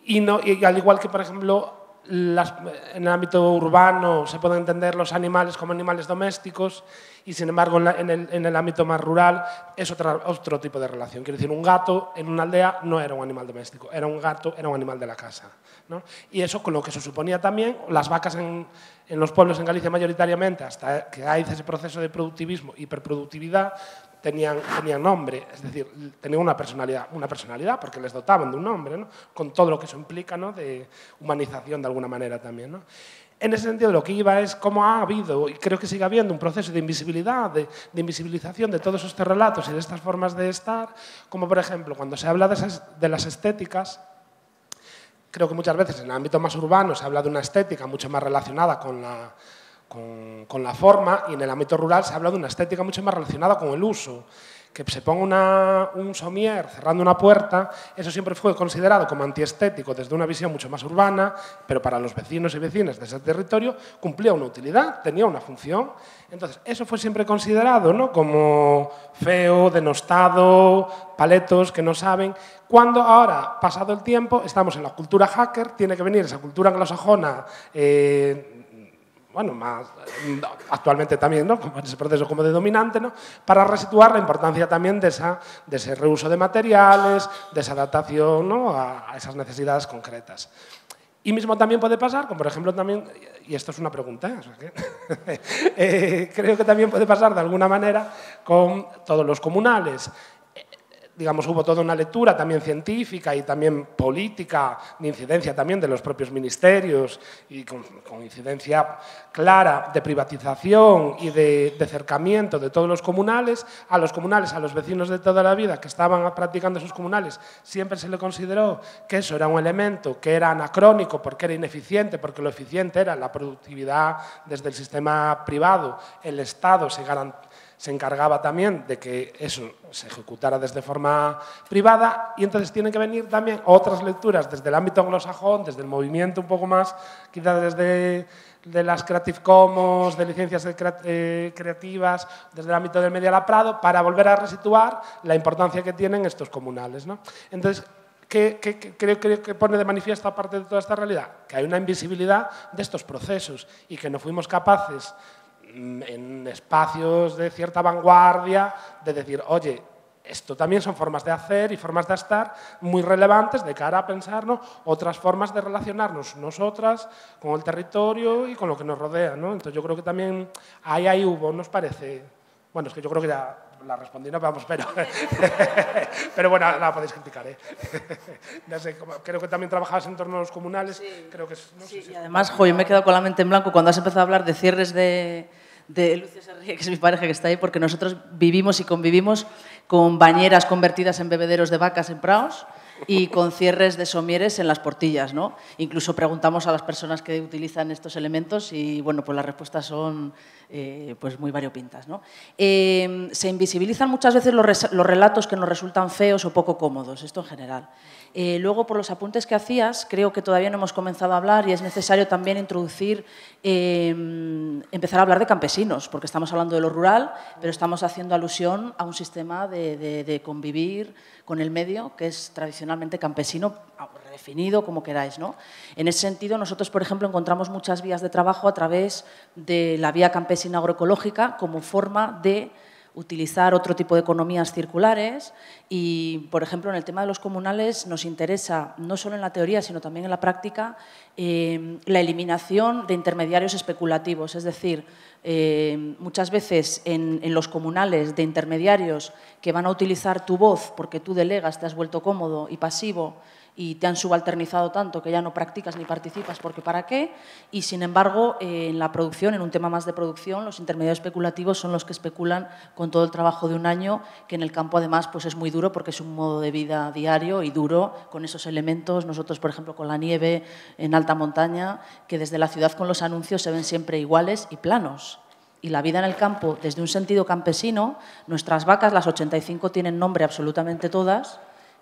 y, no, y al igual que, por ejemplo, las, en el ámbito urbano se pueden entender los animales como animales domésticos y sin embargo en, el, ámbito más rural es otra, otro tipo de relación. Quiero decir, un gato en una aldea no era un animal doméstico, era un gato, era un animal de la casa. ¿no? Y eso con lo que se suponía también, las vacas en, en los pueblos en Galicia mayoritariamente, hasta que hay ese proceso de productivismo, hiperproductividad, tenían, tenían nombre, es decir, tenían una personalidad, una personalidad porque les dotaban de un nombre, con todo lo que eso implica ¿no? de humanización de alguna manera también. ¿no? En ese sentido, lo que iba es cómo ha habido, y creo que sigue habiendo, un proceso de invisibilidad, de, invisibilización de todos estos relatos y de estas formas de estar, como por ejemplo cuando se habla de, de las estéticas, creo que muchas veces en el ámbito más urbano se habla de una estética mucho más relacionada con la con, la forma y en el ámbito rural se habla de una estética mucho más relacionada con el uso. Que se ponga un somier cerrando una puerta, eso siempre fue considerado como antiestético desde una visión mucho más urbana, pero para los vecinos y vecinas de ese territorio cumplía una utilidad, tenía una función. Entonces, eso fue siempre considerado ¿no? como feo, denostado, paletos que no saben. Cuando ahora, pasado el tiempo, estamos en la cultura hacker, tiene que venir esa cultura anglosajona. Eh, bueno, más eh, actualmente también, como en ese proceso como de dominante, ¿no? para resituar la importancia también de, esa, de ese reuso de materiales, de esa adaptación a, esas necesidades concretas. Y mismo también puede pasar, como por ejemplo también, y esto es una pregunta, ¿eh? (laughs) eh, creo que también puede pasar de alguna manera con todos los comunales digamos, hubo toda una lectura también científica y también política, de incidencia también de los propios ministerios y con, incidencia clara de privatización y de, de, cercamiento de todos los comunales. A los comunales, a los vecinos de toda la vida que estaban practicando sus comunales, siempre se le consideró que eso era un elemento que era anacrónico porque era ineficiente, porque lo eficiente era la productividad desde el sistema privado, el Estado se garantizaba se encargaba también de que eso se ejecutara desde forma privada y entonces tienen que venir también otras lecturas desde el ámbito anglosajón, desde el movimiento un poco más, quizás desde de las Creative Commons, de licencias eh, creativas, desde el ámbito del Media Prado, para volver a resituar la importancia que tienen estos comunales. ¿no? Entonces, ¿Qué, creo, creo, que pone de manifiesto aparte de toda esta realidad? Que hay una invisibilidad de estos procesos y que no fuimos capaces en espacios de cierta vanguardia, de decir, oye, esto también son formas de hacer y formas de estar muy relevantes de cara a pensar otras formas de relacionarnos nosotras con el territorio y con lo que nos rodea. ¿no? Entonces yo creo que también ahí, ahí hubo, nos parece, bueno, es que yo creo que ya la respondí, no vamos, pero, (laughs) pero bueno, la podéis criticar. ¿eh? (laughs) sé, creo que también trabajabas en entornos comunales, sí, creo que sí, y además, jo, me he quedado con la mente en blanco cuando has empezado a hablar de cierres de de Lucio Serría, que es mi pareja que está ahí, porque nosotros vivimos y convivimos con bañeras convertidas en bebederos de vacas en praos y con cierres de somieres en las portillas, ¿no? Incluso preguntamos a las personas que utilizan estos elementos y, bueno, pues las respuestas son eh, pues muy variopintas, ¿no? Em, se invisibilizan muchas veces los, los relatos que nos resultan feos o poco cómodos, esto en general. Eh, luego, por los apuntes que hacías, creo que todavía no hemos comenzado a hablar y es necesario también introducir, em, empezar a hablar de campesinos, porque estamos hablando de lo rural, pero estamos haciendo alusión a un sistema de, convivir con el medio que es tradicionalmente campesino, ah, redefinido, como queráis. ¿no? En ese sentido, nosotros, por ejemplo, encontramos muchas vías de trabajo a través de la vía campesina agroecológica como forma de utilizar otro tipo de economías circulares y, por ejemplo, en el tema de los comunales nos interesa, no solo en la teoría, sino también en la práctica, eh, la eliminación de intermediarios especulativos. Es decir, eh, muchas veces en, en, los comunales de intermediarios que van a utilizar tu voz porque tú delegas, te has vuelto cómodo y pasivo y te han subalternizado tanto que ya no practicas ni participas porque para qué. Y sin embargo, eh, en la producción, en un tema más de producción, los intermediarios especulativos son los que especulan con todo el trabajo de un año, que en el campo además pues es muy duro porque es un modo de vida diario y duro con esos elementos. Nosotros, por ejemplo, con la nieve en alta montaña, que desde la ciudad con los anuncios se ven siempre iguales y planos y la vida en el campo desde un sentido campesino, nuestras vacas, las 85 tienen nombre absolutamente todas,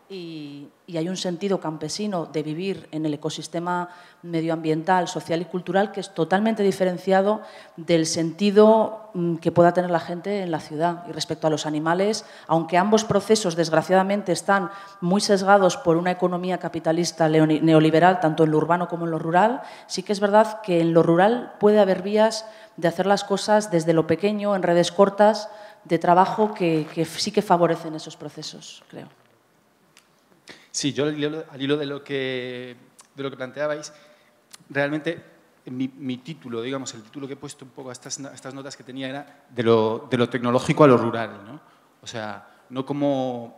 y, hay un sentido campesino de vivir en el ecosistema medioambiental, social y cultural que es totalmente diferenciado del sentido mm, que pueda tener la gente en la ciudad. Y respecto a los animales, aunque ambos procesos desgraciadamente están muy sesgados por una economía capitalista neoliberal, tanto en lo urbano como en lo rural, sí que es verdad que en lo rural puede haber vías de hacer las cosas desde lo pequeño, en redes cortas, de trabajo que sí que favorecen esos procesos, creo. Sí, yo al hilo, de, lo que, de lo que planteabais, realmente mi, mi, título, digamos, el título que he puesto un poco a estas, estas notas que tenía era de lo, de lo, tecnológico a lo rural, ¿no? O sea, no como,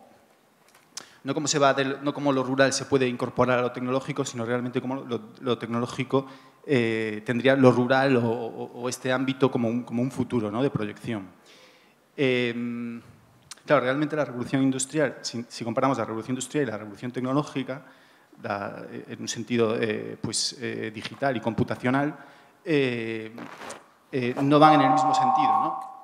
no como, se va no como lo rural se puede incorporar a lo tecnológico, sino realmente como lo, tecnológico eh, tendría lo rural o, este ámbito como un, como un futuro ¿no? de proyección. Em, Claro, realmente la revolución industrial, si, comparamos la revolución industrial y la revolución tecnológica, eh, en un sentido eh, pues, eh, digital y computacional, no van en el mismo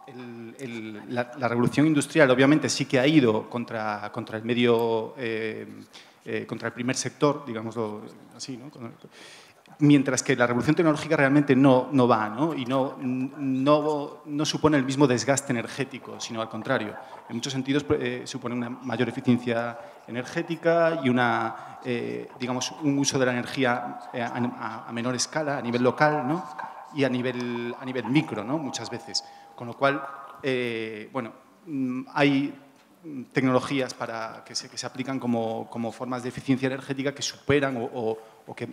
sentido. la, revolución industrial obviamente sí que ha ido contra, contra el medio, contra el primer sector, digámoslo así, ¿no? mientras que la revolución tecnológica realmente no, no va ¿no? y no, no, no, supone el mismo desgaste energético, sino al contrario. En muchos sentidos pues, eh, supone una mayor eficiencia energética y una, eh, digamos, un uso de la energía eh, a, menor escala, a nivel local ¿no? y a nivel, a nivel micro ¿no? muchas veces. Con lo cual, bueno, mm, hay tecnologías para que, se, que se aplican como, formas de eficiencia energética que superan o que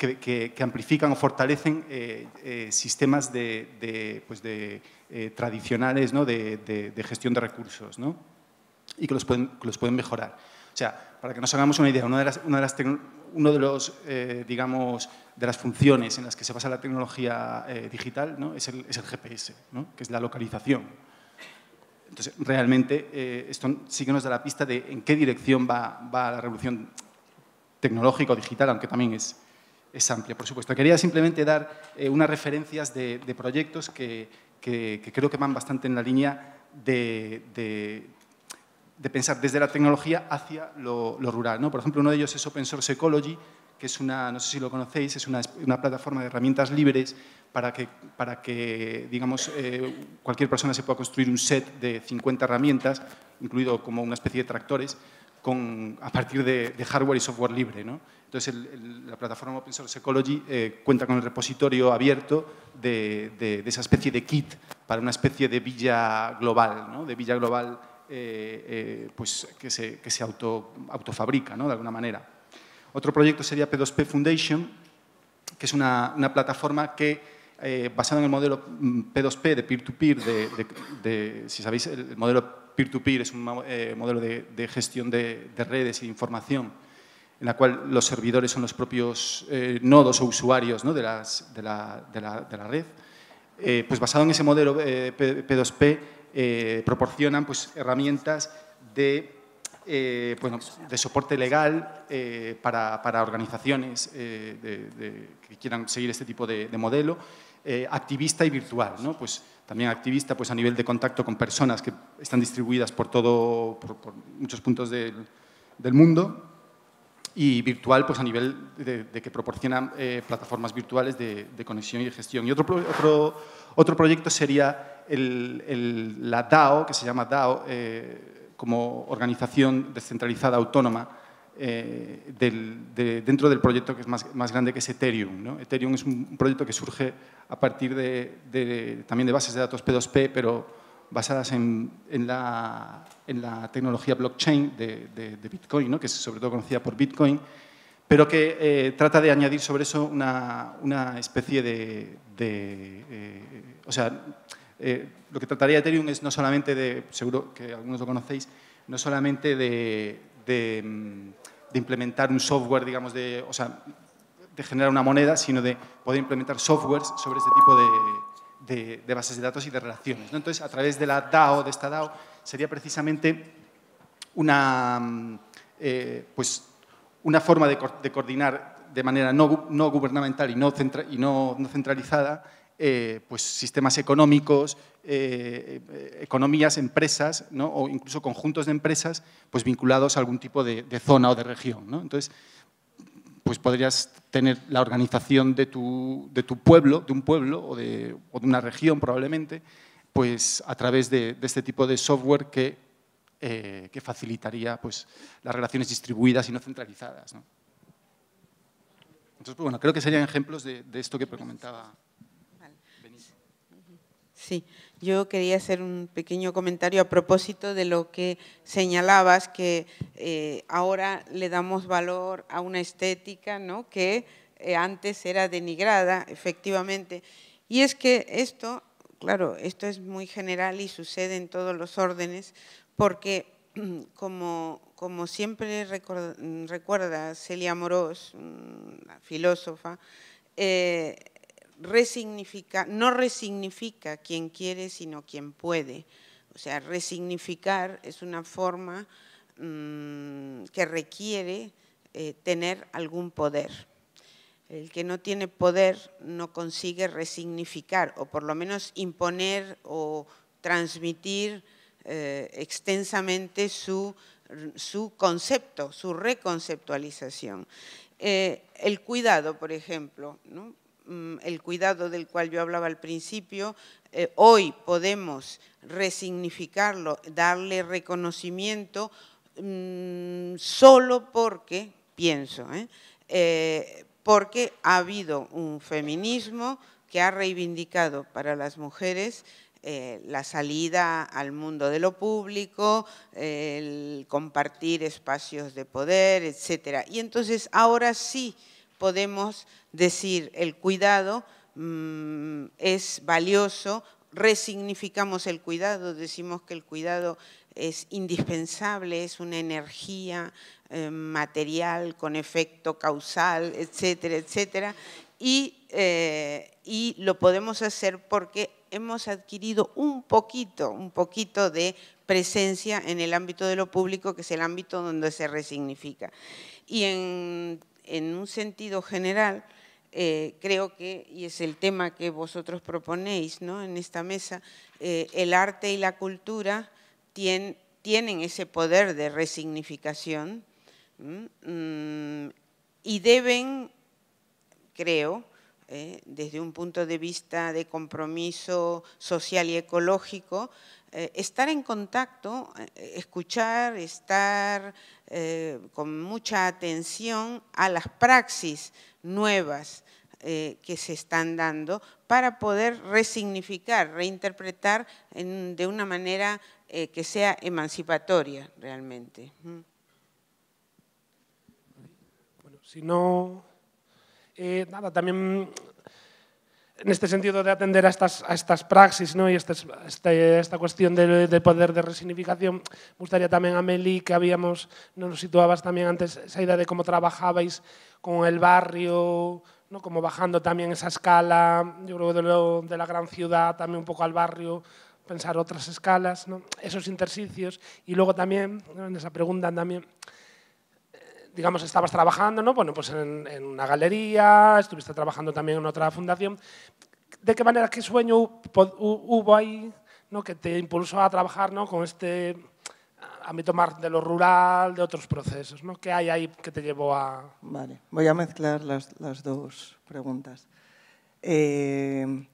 que, amplifican o fortalecen eh, eh, sistemas de, pues de eh, tradicionales ¿no? de, gestión de recursos ¿no? y que los, pueden, los pueden mejorar. O sea, para que nos hagamos una idea, una de las, una de las uno de los, digamos, de las funciones en las que se basa la tecnología digital ¿no? es, el, es, el, GPS, ¿no? que es la localización. Entonces, realmente, esto sí que nos da la pista de en qué dirección va, va la revolución tecnológica o digital, aunque también es, es amplia, por supuesto. Quería simplemente dar eh, unas referencias de, proyectos que, creo que van bastante en la línea de, pensar desde la tecnología hacia lo, rural. Por ejemplo, uno de ellos es Open Source Ecology, que es una, no sé si lo conocéis, es una, plataforma de herramientas libres para que, para que digamos, eh, cualquier persona se pueda construir un set de 50 herramientas, incluido como una especie de tractores, a partir de, hardware y software libre. Entonces, la plataforma Open Source Ecology eh, cuenta con el repositorio abierto de, esa especie de kit para una especie de villa global, de villa global eh, eh, pues, que se, auto, autofabrica de alguna manera. Otro proyecto sería P2P Foundation, que es una, plataforma que basada en el modelo P2P mm, de peer-to-peer, de, si sabéis, el modelo peer-to-peer es un eh, modelo de, gestión de, redes y de información en la cual los servidores son los propios eh, nodos o usuarios de, la, de, la, red. Eh, pues basado en ese modelo P2P proporcionan pues, herramientas de, soporte legal para, organizaciones que quieran seguir este tipo de, modelo, activista y virtual. ¿no? Pues, también activista pues a nivel de contacto con personas que están distribuidas por, todo, por, muchos puntos del, mundo y virtual pues a nivel de, que proporcionan eh, plataformas virtuales de, conexión y gestión. Y otro, proyecto sería la DAO, que se llama DAO, eh, como organización descentralizada autónoma, eh, dentro del proyecto que es más, grande que es Ethereum. Ethereum es un proyecto que surge a partir de, también de bases de datos P2P, pero basadas en, en, la, tecnología blockchain de, Bitcoin, que es sobre todo conocida por Bitcoin, pero que eh, trata de añadir sobre eso una, especie de... Eh, o sea, lo que trataría Ethereum es no solamente de, seguro que algunos lo conocéis, no solamente de mm, de implementar un software, digamos, de, generar una moneda, sino de poder implementar softwares sobre este tipo de, bases de datos y de relaciones. Entonces, a través de la DAO, de esta DAO, sería precisamente una, mm, eh, pues, una forma de, coordinar de manera no, gubernamental y no, y no, no centralizada eh, pues, sistemas económicos, eh, eh, economías, empresas ¿no? o incluso conjuntos de empresas pues, vinculados a algún tipo de, zona o de región. Entonces, pues podrías tener la organización de tu, pueblo, de un pueblo o de, una región probablemente, pues a través de, este tipo de software que, facilitaría pues, las relaciones distribuidas y no centralizadas. Entonces, pues, bueno, creo que serían ejemplos de, de esto que comentaba. Sí, yo quería hacer un pequeño comentario a propósito de lo que señalabas, que eh, ahora le damos valor a una estética ¿no? que eh, antes era denigrada, efectivamente. Y es que esto, claro, esto es muy general y sucede en todos los órdenes, porque (clears throat) como, como siempre recuerda, celia Celia Morós, filósofa, eh, resignifica, no resignifica quien quiere, sino quien puede. O sea, resignificar es una forma mm, que requiere eh, tener algún poder. El que no tiene poder no consigue resignificar o por lo menos imponer o transmitir eh, extensamente su, concepto, su reconceptualización. Eh, el cuidado, por ejemplo, ¿no? Mm, el cuidado del cual yo hablaba al principio, eh, hoy podemos resignificarlo, darle reconocimiento mm, solo porque, pienso, ¿eh? Eh, porque ha habido un feminismo que ha reivindicado para las mujeres la salida al mundo de lo público, el compartir espacios de poder, etc. Y entonces ahora sí podemos decir el cuidado mm, es valioso, resignificamos el cuidado, decimos que el cuidado es indispensable, es una energía eh, material con efecto causal, etcétera, etcétera. Y, eh, y lo podemos hacer porque hemos adquirido un poquito, un poquito de presencia en el ámbito de lo público, que es el ámbito donde se resignifica. Y en en un sentido general, eh, creo que, y es el tema que vosotros proponéis en esta mesa, eh, el arte y la cultura tienen ese poder de resignificación mm, y deben, creo, eh, desde un punto de vista de compromiso social y ecológico, eh, estar en contacto, eh, escuchar, estar eh, con mucha atención a las praxis nuevas que se están dando para poder resignificar, reinterpretar de una manera que sea emancipatoria realmente. Bueno, si no, nada, también en este sentido de atender a estas, praxis ¿no? y este, este, esta cuestión del de poder de resignificación, me gustaría también, Amelie, que habíamos, nos situabas también antes esa idea de cómo trabajabais con el barrio, ¿no? como bajando también esa escala, yo creo de, la gran ciudad también un poco al barrio, pensar otras escalas, esos intersicios. y luego también, en esa pregunta también, digamos, estabas trabajando, ¿no? Bueno, pues en, una galería, estuviste trabajando también en otra fundación. ¿De qué manera, qué sueño hubo ahí, ¿no? Que te impulsó a trabajar, ¿no? Con este ámbito más de lo rural, de otros procesos, ¿no? ¿Qué hay ahí que te llevó a...? Vale, voy a mezclar las, las dos preguntas. Eh,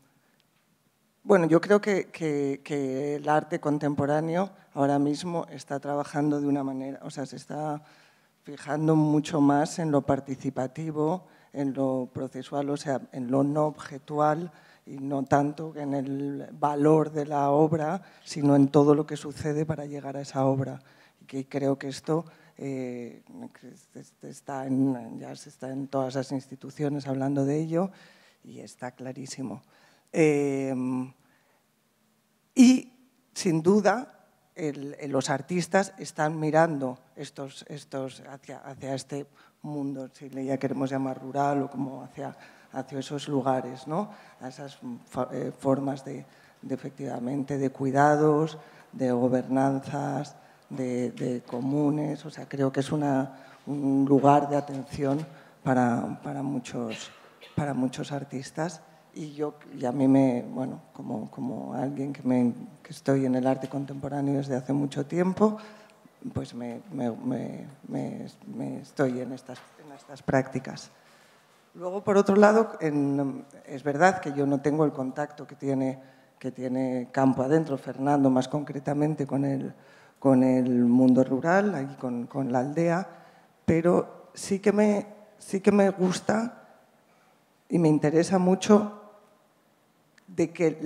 bueno, yo creo que, que, que el arte contemporáneo ahora mismo está trabajando de una manera, o sea, se está fijando mucho más en lo participativo, en lo procesual, o sea, en lo no objetual y no tanto en el valor de la obra, sino en todo lo que sucede para llegar a esa obra. Y que creo que esto eh, está en, ya se está en todas las instituciones hablando de ello y está clarísimo. Eh, y sin duda eh, los artistas están mirando estos, hacia, este mundo, si ya queremos llamar rural o como hacia, esos lugares, a esas mm, eh, formas de, efectivamente de cuidados, de gobernanzas, de, comunes, o sea, creo que es un lugar de atención para muchos artistas y yo, y a mí me, bueno, como, como alguien que, me, que estoy en el arte contemporáneo desde hace mucho tiempo, pues me, me, estoy en estas, en estas prácticas. Luego, por otro lado, es verdad que yo no tengo el contacto que tiene, que tiene campo adentro, Fernando, más concretamente con el, con el mundo rural, ahí con, con la aldea, pero sí que me, sí que me gusta y me interesa mucho de que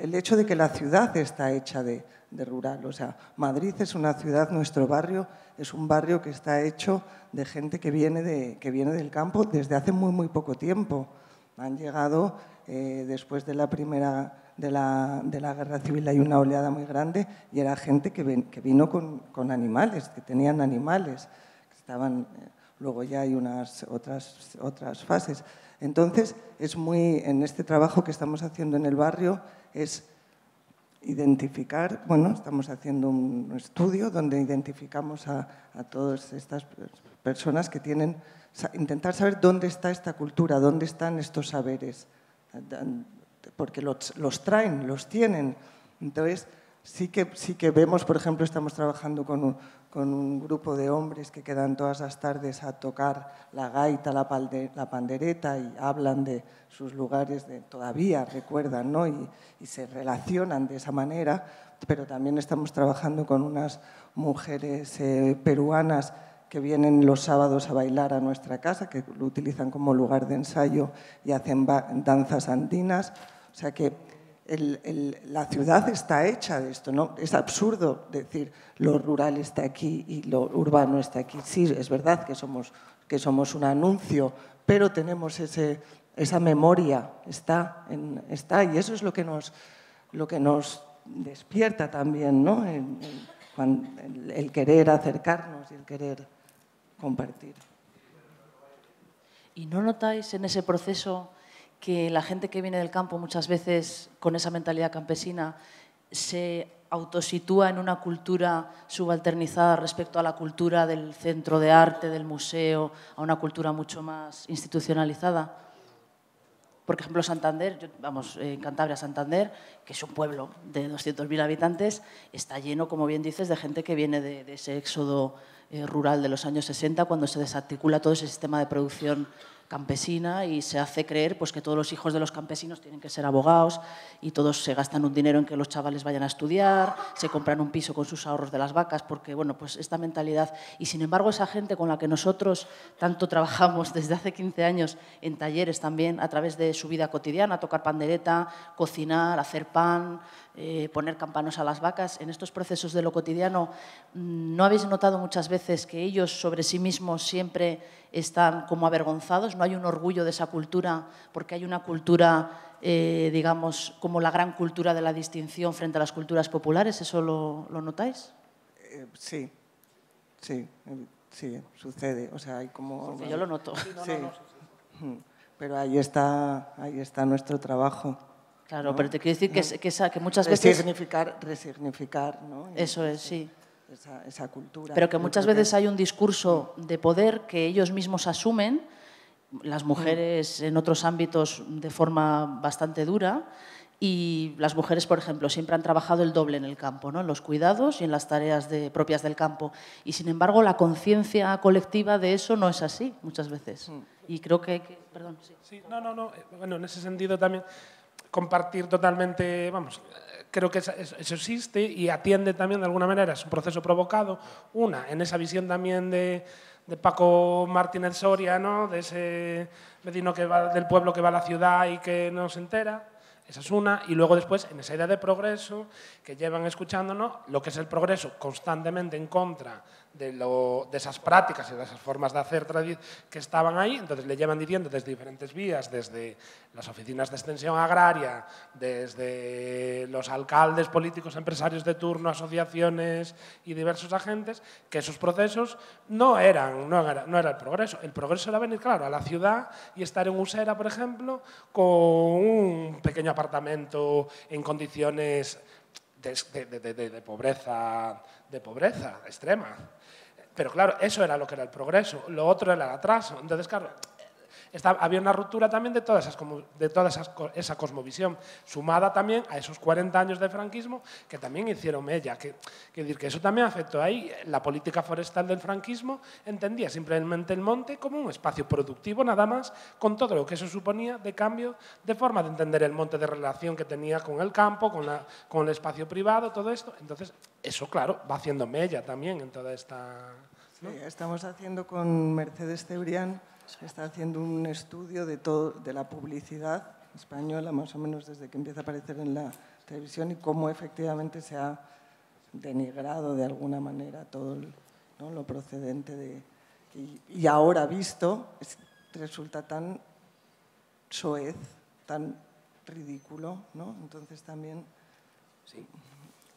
el hecho de que la ciudad está hecha de, rural. O sea, Madrid es una ciudad, nuestro barrio es un barrio que está hecho de gente que viene, de, que viene del campo desde hace muy, muy poco tiempo. Han llegado eh, después de la primera de la, de la, guerra civil hay una oleada muy grande y era gente que, que vino con, con, animales, que tenían animales, que estaban, eh, luego ya hay unas otras, otras fases. Entonces, es muy, en este trabajo que estamos haciendo en el barrio es identificar, bueno, estamos haciendo un estudio donde identificamos a, todas estas personas que tienen, intentar saber dónde está esta cultura, dónde están estos saberes, porque los, traen, los tienen. Entonces, sí que, sí que vemos, por ejemplo, estamos trabajando con, con un grupo de hombres que quedan todas las tardes a tocar la gaita, la, pandereta y hablan de sus lugares, de, todavía recuerdan ¿no? y, se relacionan de esa manera, pero también estamos trabajando con unas mujeres eh, peruanas que vienen los sábados a bailar a nuestra casa, que lo utilizan como lugar de ensayo y hacen danzas andinas. O sea que la ciudad está hecha de esto, ¿no? Es absurdo decir lo rural está aquí y lo urbano está aquí. Sí, es verdad que somos, que somos un anuncio, pero tenemos ese, esa memoria, está, en, está, y eso es lo que nos, lo que nos despierta también, ¿no? el querer acercarnos y el querer compartir. ¿Y no notáis en ese proceso que la gente que viene del campo muchas veces con esa mentalidad campesina se autositúa en una cultura subalternizada respecto a la cultura del centro de arte, del museo, a una cultura mucho más institucionalizada. Por ejemplo, Santander, vamos, eh, en Cantabria, Santander, que es un pueblo de 200.000 habitantes, está lleno, como bien dices, de gente que viene de, ese éxodo eh, rural de los años 60, cuando se desarticula todo ese sistema de producción campesina y se hace creer pues, que todos los hijos de los campesinos tienen que ser abogados y todos se gastan un dinero en que los chavales vayan a estudiar, se compran un piso con sus ahorros de las vacas, porque bueno, pues esta mentalidad. Y sin embargo, esa gente con la que nosotros tanto trabajamos (laughs) desde hace 15 años en talleres también, a través de su vida cotidiana, tocar pandereta, cocinar, hacer pan, eh, poner campanos a las vacas. En estos procesos de lo cotidiano, mm, ¿no habéis notado muchas veces que ellos sobre sí mismos siempre están como avergonzados? ¿No hay un orgullo de esa cultura? Porque hay una cultura, eh, digamos, como la gran cultura de la distinción frente a las culturas populares. ¿Eso lo, notáis? Eh, sí, sí, em, sí, sucede. O sea, hay como... Yo lo noto. Sí, Pero ahí está, ahí está nuestro trabajo. Claro, pero te quiero decir que, muchas veces... Resignificar, resignificar, ¿no? eso es, sí. Esa, cultura. Pero que muchas veces hay un discurso de poder que ellos mismos asumen, las mm. mujeres en otros ámbitos de forma bastante dura, y las mujeres, por ejemplo, siempre han trabajado el doble en el campo, ¿no? en los cuidados y en las tareas de, propias del campo. Y sin embargo, la conciencia colectiva de eso no es así muchas veces. Mm. Y creo que... que perdón, sí. sí. no, no, no. Eh, bueno, en ese sentido también compartir totalmente, vamos, creo que eso existe y atiende también de alguna manera, es un proceso provocado, una, en esa visión también de, Paco Martínez Soria, ¿no? de ese vecino que va del pueblo que va a la ciudad y que no se entera, esa es una, y luego después en esa idea de progreso que llevan escuchándonos, lo que es el progreso constantemente en contra de, esas prácticas y de esas formas de hacer que estaban ahí, entonces le llevan diciendo desde diferentes vías, desde las oficinas de extensión agraria, desde los alcaldes, políticos, empresarios de turno, asociaciones y diversos agentes, que esos procesos no eran, no era, el progreso. El progreso era venir, claro, a la ciudad y estar en Usera, por ejemplo, con un pequeño apartamento en condiciones de, pobreza de pobreza extrema. Pero claro, eso era lo que era el progreso, lo otro era el atraso. Entonces, claro, había una ruptura también de toda, esas, de todas esas, esa cosmovisión, sumada también a esos 40 años de franquismo que también hicieron mella. Que, que decir que eso también afectó ahí. La política forestal del franquismo entendía simplemente el monte como un espacio productivo, nada más, con todo lo que eso suponía de cambio de forma de entender el monte, de relación que tenía con el campo, con, la, con el espacio privado, todo esto. Entonces, eso, claro, va haciendo mella también en toda esta... Eh, estamos haciendo con Mercedes Cebrián, está haciendo un estudio de, todo, de la publicidad española, más o menos desde que empieza a aparecer en la televisión y cómo efectivamente se ha denigrado de alguna manera todo lo procedente de... Y, ahora visto, resulta tan soez, tan ridículo, ¿no? Entonces también... Sí.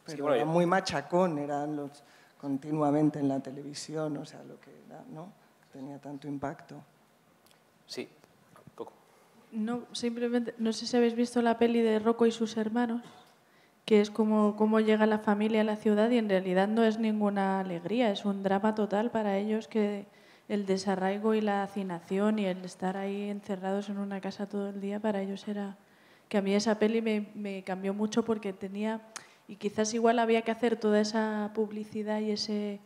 Pero muy machacón, eran los continuamente en la televisión, o sea, lo que ¿no? tenía tanto impacto. Sí, poco. No, simplemente, no sé si habéis visto la peli de Rocco y sus hermanos, que es como cómo llega la familia a la ciudad y en realidad no es ninguna alegría, es un drama total para ellos que el desarraigo y la hacinación y el estar ahí encerrados en una casa todo el día para ellos era que a mí esa peli me cambió mucho porque tenía y quizás igual había que hacer toda esa publicidad y, ese,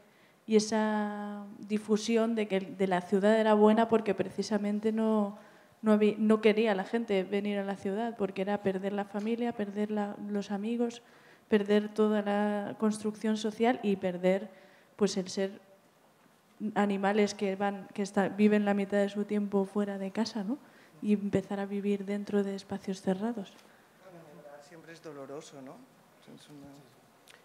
y esa difusión de que de la ciudad era buena porque precisamente no, quería la gente venir a la ciudad porque era perder la familia, perder los amigos, perder toda la construcción social y perder pues el ser animales que van que viven la mitad de su tiempo fuera de casa, ¿no? Y empezar a vivir dentro de espacios cerrados. Siempre es doloroso, ¿no?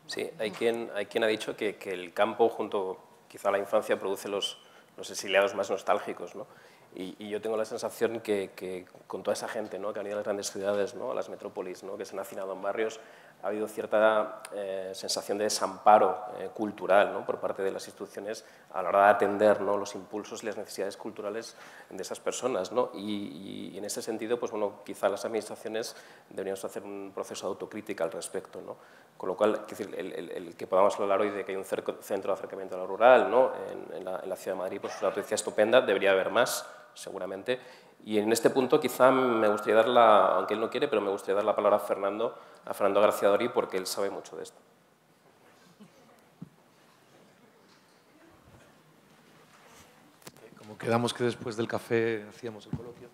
Sí, hay quien, ha dicho que, el campo, junto quizá a la infancia, produce los, exiliados más nostálgicos. Y, yo tengo la sensación que, con toda esa gente ¿no? que han ido a las grandes ciudades, ¿no? a las metrópolis, ¿no? que se han hacinado en barrios, ha habido cierta eh, sensación de desamparo eh, cultural ¿no? por parte de las instituciones a la hora de atender ¿no? los impulsos y las necesidades culturales de esas personas. ¿no? Y, en ese sentido, pues, bueno, quizá las administraciones deberíamos hacer un proceso de autocrítica al respecto. Con lo cual, decir, el, que podamos hablar hoy de que hay un centro de acercamiento a lo rural en, en, la, en, la, Ciudad de Madrid, pues es una noticia estupenda, debería haber más, seguramente, y en este punto quizá me gustaría dar la, aunque él no quiere, pero me gustaría dar la palabra a Fernando, a Fernando García porque él sabe mucho de esto. Como quedamos que después del café hacíamos el coloquio.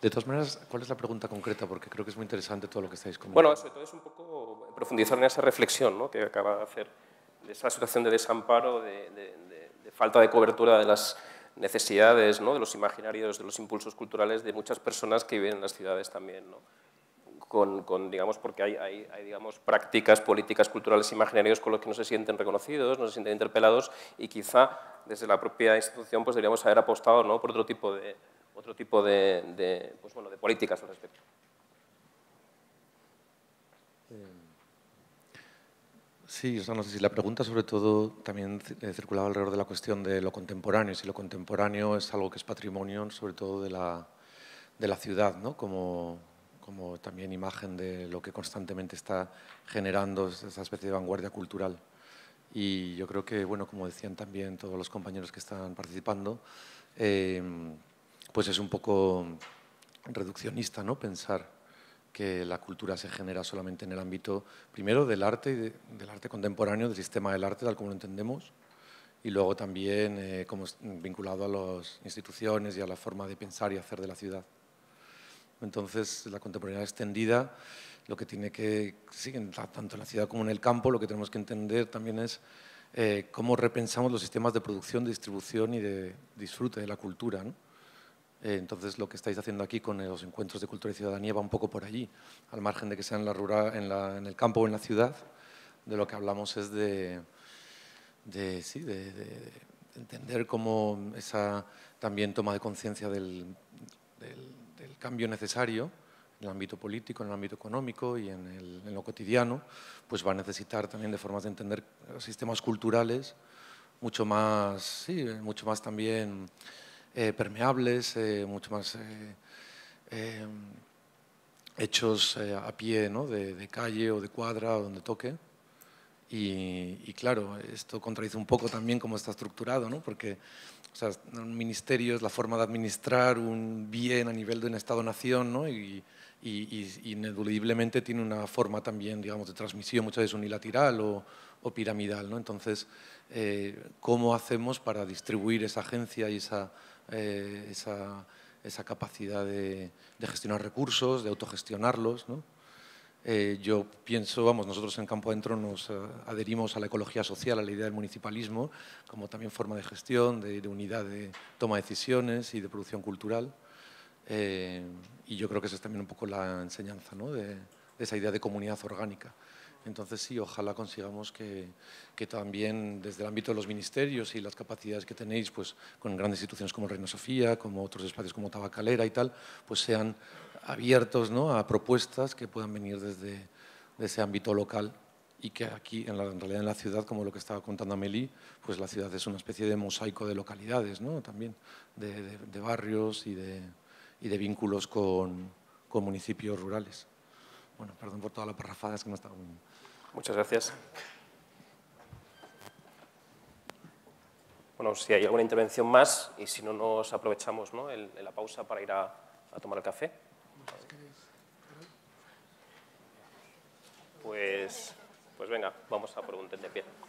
De todas maneras, ¿cuál es la pregunta concreta? Porque creo que es muy interesante todo lo que estáis comentando. Bueno, sobre todo es un poco profundizar en esa reflexión ¿no? que acaba de hacer, de esa situación de desamparo, de falta de cobertura de las necesidades, ¿no? de los imaginarios, de los impulsos culturales de muchas personas que viven en las ciudades también. Con, con, digamos, porque hay, hay, hay, digamos, prácticas políticas, culturales, imaginarios con los que no se sienten reconocidos, no se sienten interpelados y quizá desde la propia institución pues, deberíamos haber apostado ¿no? por otro tipo de, otro tipo de, de, pues, bueno, de políticas al respecto. Sí, no sé si la pregunta sobre todo también eh, circulaba alrededor de la cuestión de lo contemporáneo, si lo contemporáneo es algo que es patrimonio sobre todo de la, ciudad, ¿no? como, también imagen de lo que constantemente está generando esa especie de vanguardia cultural. Y yo creo que, bueno, como decían también todos los compañeros que están participando, eh, pues es un poco reduccionista ¿no? pensar que la cultura se genera solamente en el ámbito, primero, del arte, y del arte contemporáneo, del sistema del arte, tal como lo entendemos, y luego también eh, como vinculado a las instituciones y a la forma de pensar y hacer de la ciudad. Entonces, la contemporaneidad extendida, lo que tiene que, tanto en la ciudad como en el campo, lo que tenemos que entender también es eh, cómo repensamos los sistemas de producción, de distribución y de disfrute de la cultura entonces, lo que estáis haciendo aquí con los encuentros de cultura y ciudadanía va un poco por allí, al margen de que sea en, la rural, en, el campo o en la ciudad, de lo que hablamos es de, entender cómo esa también toma de conciencia del, cambio necesario en el ámbito político, en el ámbito económico y en, en lo cotidiano, pues va a necesitar también de formas de entender sistemas culturales mucho más, sí, mucho más también eh, permeables, eh, mucho más eh, hechos a pie, ¿no? de, calle o de cuadra o donde toque. Y, claro, esto contradice un poco también cómo está estructurado, ¿no? porque un ministerio es la forma de administrar un bien a nivel de un Estado-nación ¿no? y, y, ineludiblemente tiene una forma también, digamos, de transmisión, muchas veces unilateral o, piramidal. ¿no? Entonces, ¿cómo hacemos para distribuir esa agencia y esa eh, esa, esa, capacidad de, gestionar recursos, de autogestionarlos. ¿no? Eh, yo pienso, vamos, nosotros en Campo Adentro nos eh, adherimos a la ecología social, a la idea del municipalismo, como también forma de gestión, de, unidad de toma de decisiones y de producción cultural. y yo creo que esa es también un poco la enseñanza ¿no? de esa idea de comunidad orgánica. Entonces sí, ojalá consigamos que, también desde el ámbito de los ministerios y las capacidades que tenéis pues, con grandes instituciones como Reina Sofía, como otros espacios como Tabacalera y tal, pues sean abiertos a propuestas que puedan venir desde, ese ámbito local y que aquí, en, la, realidad en la ciudad, como lo que estaba contando Amelie, pues la ciudad es una especie de mosaico de localidades, también de, barrios y de, vínculos con, municipios rurales. Bueno, perdón por toda la parrafada, es que no estaba Muchas gracias. Bueno, si hay alguna intervención más y si no, nos aprovechamos ¿no? la pausa para ir a, tomar el café. Pues, pues venga, vamos a preguntar de pie.